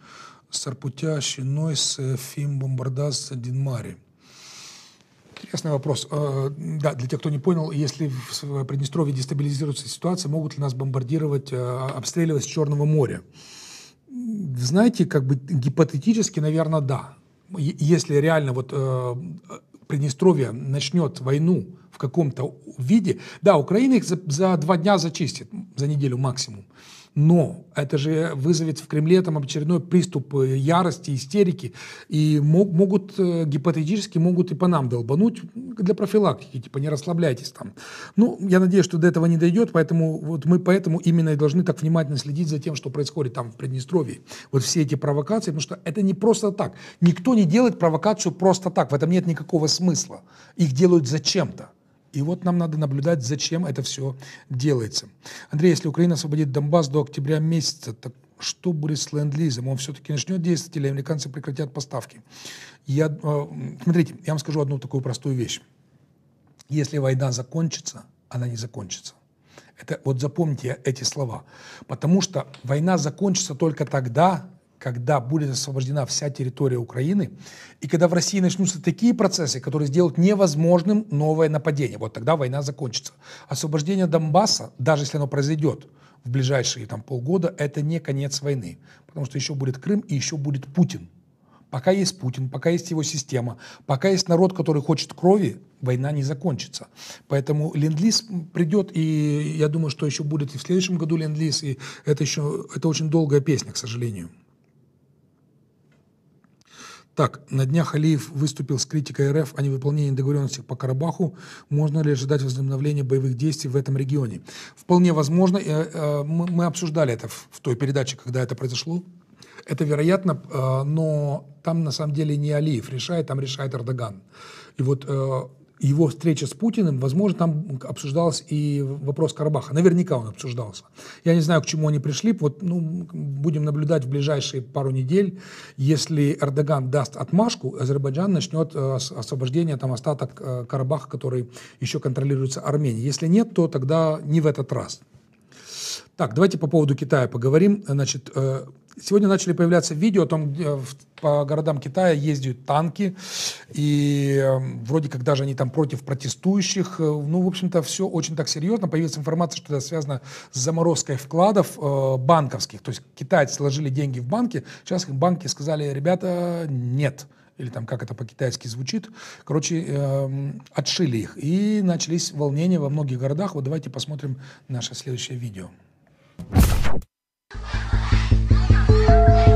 Speaker 1: s-ar putea și noi să fim bombardați Интересный вопрос. А, да, для тех, кто не понял, если в Приднестровье дестабилизируется ситуация, могут ли нас бомбардировать, э, а, обстреливать с Черного моря? Знаете, как бы гипотетически, наверное, да если реально вот э, Приднестровье начнет войну в каком-то виде, да, Украина их за, за два дня зачистит, за неделю максимум но это же вызовет в Кремле там очередной приступ э, ярости, истерики, и мог, могут, э, гипотетически могут и по нам долбануть для профилактики, типа не расслабляйтесь там. Ну, я надеюсь, что до этого не дойдет, поэтому вот мы поэтому именно и должны так внимательно следить за тем, что происходит там в Приднестровье. Вот все эти провокации, потому что это не просто так. Никто не делает провокацию просто так, в этом нет никакого смысла. Их делают зачем-то. И вот нам надо наблюдать, зачем это все делается. Андрей, если Украина освободит Донбасс до октября месяца, так что будет с ленд-лизом? Он все-таки начнет действовать или американцы прекратят поставки? Я, э, смотрите, я вам скажу одну такую простую вещь. Если война закончится, она не закончится. Это, вот запомните эти слова. Потому что война закончится только тогда, когда будет освобождена вся территория Украины, и когда в России начнутся такие процессы, которые сделают невозможным новое нападение. Вот тогда война закончится. Освобождение Донбасса, даже если оно произойдет в ближайшие там, полгода, это не конец войны. Потому что еще будет Крым и еще будет Путин. Пока есть Путин, пока есть его система, пока есть народ, который хочет крови, война не закончится. Поэтому ленд-лиз придет, и я думаю, что еще будет и в следующем году ленд-лиз, и это еще это очень долгая песня, к сожалению. Так, на днях Алиев выступил с критикой РФ о невыполнении договоренности по Карабаху. Можно ли ожидать возобновления боевых действий в этом регионе? Вполне возможно. Э, мы обсуждали это в той передаче, когда это произошло. Это вероятно, э, но там на самом деле не Алиев решает, там решает Эрдоган. И вот э, его встреча с Путиным, возможно, там обсуждался и вопрос Карабаха. Наверняка он обсуждался. Я не знаю, к чему они пришли. Вот, ну, будем наблюдать в ближайшие пару недель. Если Эрдоган даст отмашку, Азербайджан начнет э, освобождение там, остаток э, Карабаха, который еще контролируется Арменией. Если нет, то тогда не в этот раз. Так, давайте по поводу Китая поговорим. Значит, э, сегодня начали появляться видео о том, где по городам Китая ездят танки, и э, вроде как даже они там против протестующих. Э, ну, в общем-то, все очень так серьезно. Появилась информация, что это связано с заморозкой вкладов банковских. То есть китайцы сложили деньги в банки, сейчас их банки сказали, ребята, нет или там как это по-китайски звучит, короче, э, отшили их. И начались волнения во многих городах. Вот давайте посмотрим наше следующее видео. Thank you.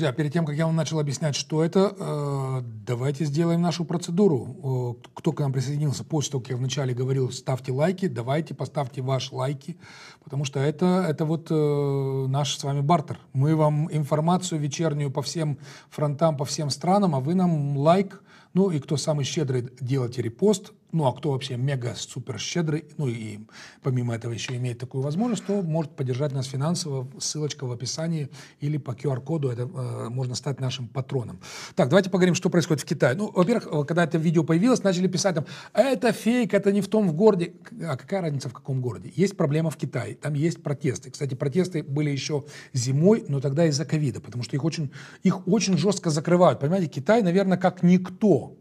Speaker 1: Друзья, перед тем, как я вам начал объяснять, что это, э, давайте сделаем нашу процедуру. Кто к нам присоединился, после того, как я вначале говорил, ставьте лайки, давайте поставьте ваши лайки, потому что это, это вот э, наш с вами бартер. Мы вам информацию вечернюю по всем фронтам, по всем странам, а вы нам лайк, ну и кто самый щедрый, делайте репост, ну а кто вообще мега супер щедрый, ну и помимо этого еще имеет такую возможность, то может поддержать нас финансово. Ссылочка в описании или по QR-коду это э, можно стать нашим патроном. Так, давайте поговорим, что происходит в Китае. Ну, во-первых, э, когда это видео появилось, начали писать там, это фейк, это не в том в городе. А какая разница в каком городе? Есть проблема в Китае, там есть протесты. Кстати, протесты были еще зимой, но тогда из-за ковида, потому что их очень, их очень жестко закрывают. Понимаете, Китай, наверное, как никто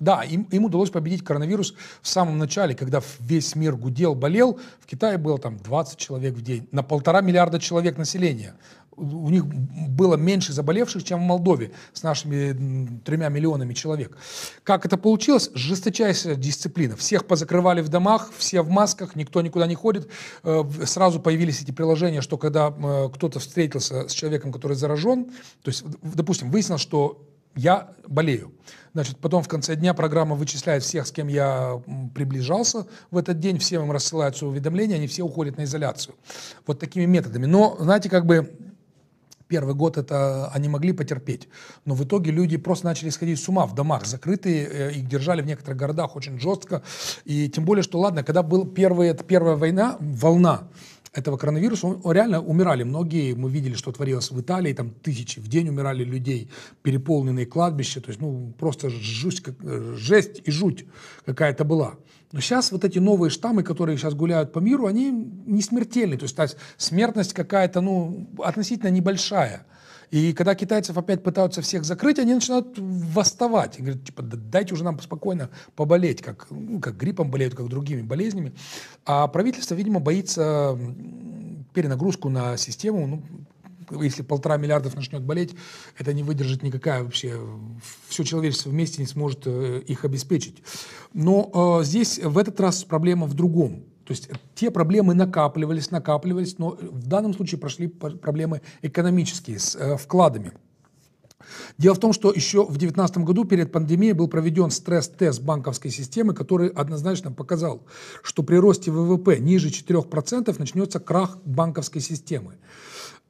Speaker 1: да, им, им удалось победить коронавирус в самом начале, когда весь мир гудел, болел. В Китае было там 20 человек в день, на полтора миллиарда человек населения. У них было меньше заболевших, чем в Молдове, с нашими тремя миллионами человек. Как это получилось? Жесточайшая дисциплина. Всех позакрывали в домах, все в масках, никто никуда не ходит. Э, сразу появились эти приложения, что когда э, кто-то встретился с человеком, который заражен, то есть, допустим, выяснилось, что я болею. Значит, потом в конце дня программа вычисляет всех, с кем я приближался в этот день, всем им рассылаются уведомления, они все уходят на изоляцию. Вот такими методами. Но, знаете, как бы первый год это они могли потерпеть, но в итоге люди просто начали сходить с ума в домах закрытые, э, их держали в некоторых городах очень жестко, и тем более, что ладно, когда был первый, первая война, волна, этого коронавируса, он, он реально умирали многие, мы видели, что творилось в Италии, там тысячи в день умирали людей, переполненные кладбища, то есть, ну, просто жусь, как, э, жесть и жуть какая-то была. Но сейчас вот эти новые штаммы, которые сейчас гуляют по миру, они не смертельны, то есть, то есть смертность какая-то, ну, относительно небольшая. И когда китайцев опять пытаются всех закрыть, они начинают восставать. И говорят, типа, дайте уже нам спокойно поболеть, как, ну, как гриппом болеют, как другими болезнями. А правительство, видимо, боится перенагрузку на систему, ну, если полтора миллиардов начнет болеть, это не выдержит никакая вообще, все человечество вместе не сможет э, их обеспечить. Но э, здесь в этот раз проблема в другом. То есть те проблемы накапливались, накапливались, но в данном случае прошли проблемы экономические с э, вкладами. Дело в том, что еще в 2019 году перед пандемией был проведен стресс-тест банковской системы, который однозначно показал, что при росте ВВП ниже 4% начнется крах банковской системы.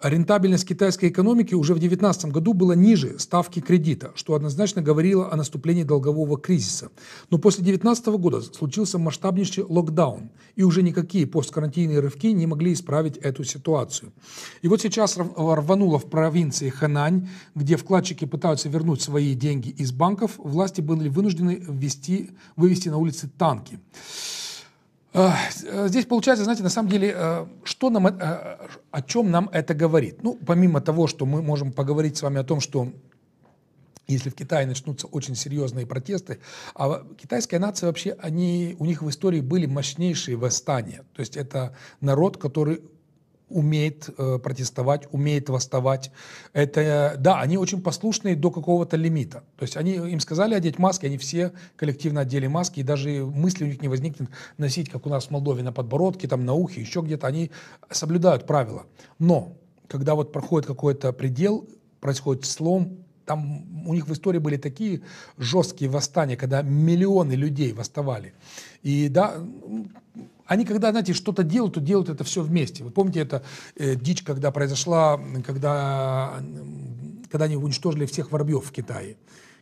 Speaker 1: Рентабельность китайской экономики уже в 2019 году была ниже ставки кредита, что однозначно говорило о наступлении долгового кризиса. Но после 2019 года случился масштабнейший локдаун, и уже никакие посткарантийные рывки не могли исправить эту ситуацию. И вот сейчас рвануло в провинции Хэнань, где вкладчики пытаются вернуть свои деньги из банков, власти были вынуждены ввести, вывести на улицы танки. Э, э, здесь получается, знаете, на самом деле, э, что нам, о чем нам это говорит? Ну, помимо того, что мы можем поговорить с вами о том, что если в Китае начнутся очень серьезные протесты, а китайская нация вообще, они, у них в истории были мощнейшие восстания. То есть это народ, который умеет э, протестовать, умеет восставать. Это, да, они очень послушные до какого-то лимита. То есть они, им сказали одеть маски, они все коллективно одели маски, и даже мысли у них не возникнет носить, как у нас в Молдове, на подбородке, там, на ухе, еще где-то. Они соблюдают правила. Но когда вот проходит какой-то предел, происходит слом, там у них в истории были такие жесткие восстания, когда миллионы людей восставали. И да, они, когда, знаете, что-то делают, то делают это все вместе. Вы помните, это э, дичь, когда произошла, когда, когда они уничтожили всех воробьев в Китае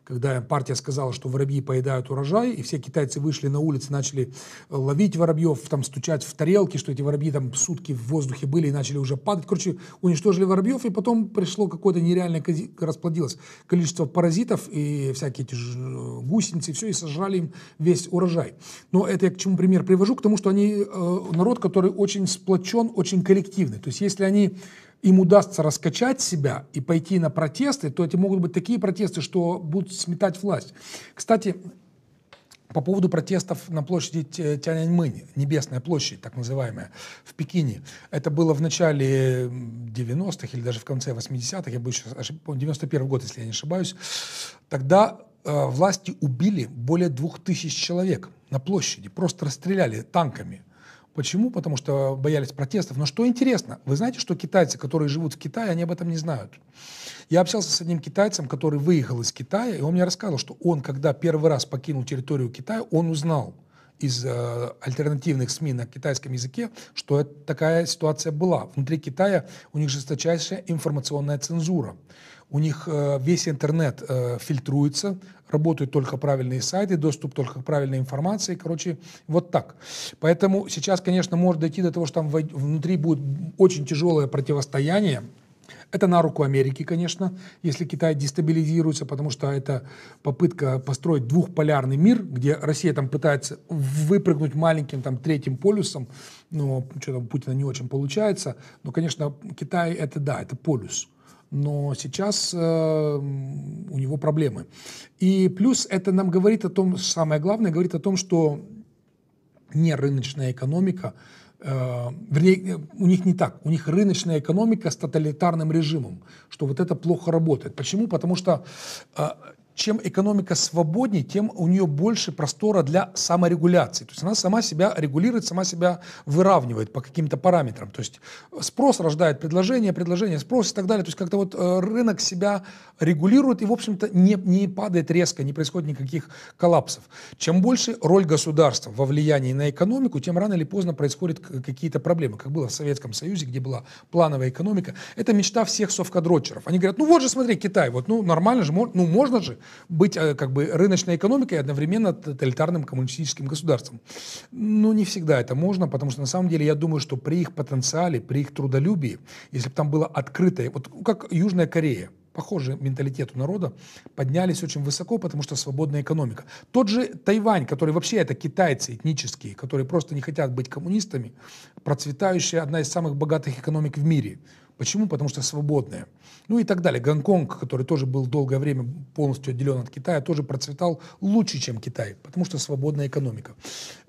Speaker 1: когда партия сказала, что воробьи поедают урожай, и все китайцы вышли на улицы, начали э, ловить воробьев, там стучать в тарелки, что эти воробьи там сутки в воздухе были и начали уже падать. Короче, уничтожили воробьев, и потом пришло какое-то нереальное, расплодилось количество паразитов и всякие эти э, гусеницы, и все, и сожрали им весь урожай. Но это я к чему пример привожу? К тому, что они э, народ, который очень сплочен, очень коллективный. То есть если они им удастся раскачать себя и пойти на протесты, то эти могут быть такие протесты, что будут сметать власть. Кстати, по поводу протестов на площади Тяньаньмэнь, Небесная площадь, так называемая, в Пекине. Это было в начале 90-х или даже в конце 80-х, я бы еще ошиб... 91 год, если я не ошибаюсь. Тогда э, власти убили более 2000 человек на площади, просто расстреляли танками – Почему? Потому что боялись протестов. Но что интересно, вы знаете, что китайцы, которые живут в Китае, они об этом не знают. Я общался с одним китайцем, который выехал из Китая, и он мне рассказывал, что он, когда первый раз покинул территорию Китая, он узнал из э, альтернативных СМИ на китайском языке, что это, такая ситуация была. Внутри Китая у них жесточайшая информационная цензура у них э, весь интернет э, фильтруется, работают только правильные сайты, доступ только к правильной информации, короче, вот так. Поэтому сейчас, конечно, может дойти до того, что там внутри будет очень тяжелое противостояние, это на руку Америки, конечно, если Китай дестабилизируется, потому что это попытка построить двухполярный мир, где Россия там пытается выпрыгнуть маленьким там третьим полюсом, но что-то у Путина не очень получается. Но, конечно, Китай это да, это полюс но сейчас э, у него проблемы. И плюс это нам говорит о том, самое главное, говорит о том, что не рыночная экономика, э, вернее, у них не так, у них рыночная экономика с тоталитарным режимом, что вот это плохо работает. Почему? Потому что э, чем экономика свободнее, тем у нее больше простора для саморегуляции. То есть она сама себя регулирует, сама себя выравнивает по каким-то параметрам. То есть спрос рождает предложение, предложение спрос и так далее. То есть как-то вот э, рынок себя регулирует и, в общем-то, не, не падает резко, не происходит никаких коллапсов. Чем больше роль государства во влиянии на экономику, тем рано или поздно происходят какие-то проблемы, как было в Советском Союзе, где была плановая экономика. Это мечта всех совкадрочеров. Они говорят, ну вот же, смотри, Китай, вот, ну нормально же, ну можно же быть э, как бы рыночной экономикой и одновременно тоталитарным коммунистическим государством. Но ну, не всегда это можно, потому что на самом деле я думаю, что при их потенциале, при их трудолюбии, если бы там было открытое, вот как Южная Корея, похоже менталитет у народа, поднялись очень высоко, потому что свободная экономика. Тот же Тайвань, который вообще это китайцы этнические, которые просто не хотят быть коммунистами, процветающая одна из самых богатых экономик в мире. Почему? Потому что свободные. Ну и так далее. Гонконг, который тоже был долгое время полностью отделен от Китая, тоже процветал лучше, чем Китай, потому что свободная экономика.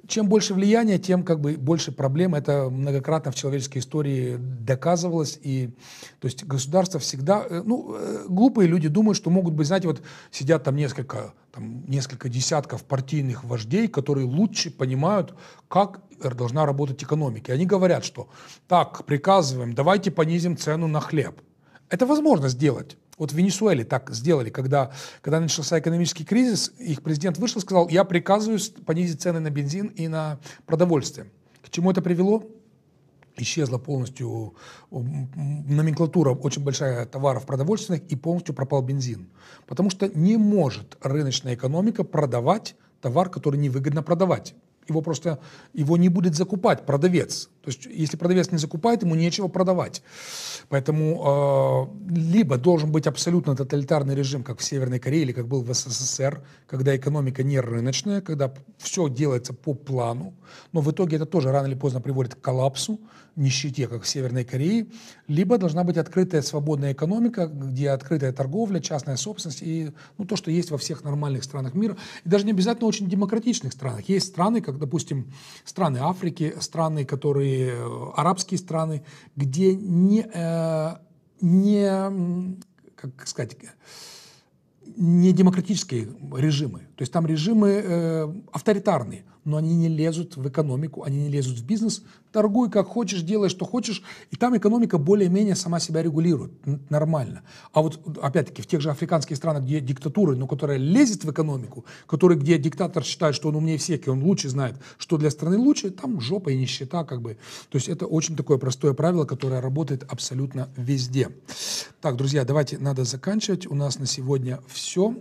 Speaker 1: Чем больше влияния, тем как бы больше проблем. Это многократно в человеческой истории доказывалось. И, то есть государство всегда... Э, ну, э, глупые люди думают, что могут быть, знаете, вот сидят там несколько там, несколько десятков партийных вождей, которые лучше понимают, как должна работать экономика. И они говорят, что так, приказываем, давайте понизим цену на хлеб. Это возможно сделать. Вот в Венесуэле так сделали, когда, когда начался экономический кризис, их президент вышел и сказал, я приказываю понизить цены на бензин и на продовольствие. К чему это привело? исчезла полностью номенклатура очень большая товаров продовольственных и полностью пропал бензин. Потому что не может рыночная экономика продавать товар, который невыгодно продавать. Его просто, его не будет закупать продавец. То есть, если продавец не закупает, ему нечего продавать. Поэтому э, либо должен быть абсолютно тоталитарный режим, как в Северной Корее или как был в СССР, когда экономика не рыночная, когда все делается по плану, но в итоге это тоже рано или поздно приводит к коллапсу, нищете, как в Северной Корее, либо должна быть открытая свободная экономика, где открытая торговля, частная собственность и ну, то, что есть во всех нормальных странах мира, и даже не обязательно очень демократичных странах. Есть страны, как, допустим, страны Африки, страны, которые Э, арабские страны, где не, э, не как сказать, э, не демократические режимы. То есть там режимы э, авторитарные, но они не лезут в экономику, они не лезут в бизнес. Торгуй как хочешь, делай что хочешь, и там экономика более-менее сама себя регулирует нормально. А вот опять-таки в тех же африканских странах, где диктатуры, но которая лезет в экономику, который, где диктатор считает, что он умнее всех, и он лучше знает, что для страны лучше, там жопа и нищета как бы. То есть это очень такое простое правило, которое работает абсолютно везде. Так, друзья, давайте надо заканчивать. У нас на сегодня все.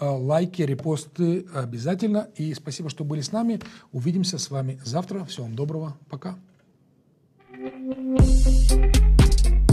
Speaker 1: Э, лайки, репосты обязательно. И спасибо, что были с нами. Увидимся с вами завтра. Всего вам доброго. Пока. thank you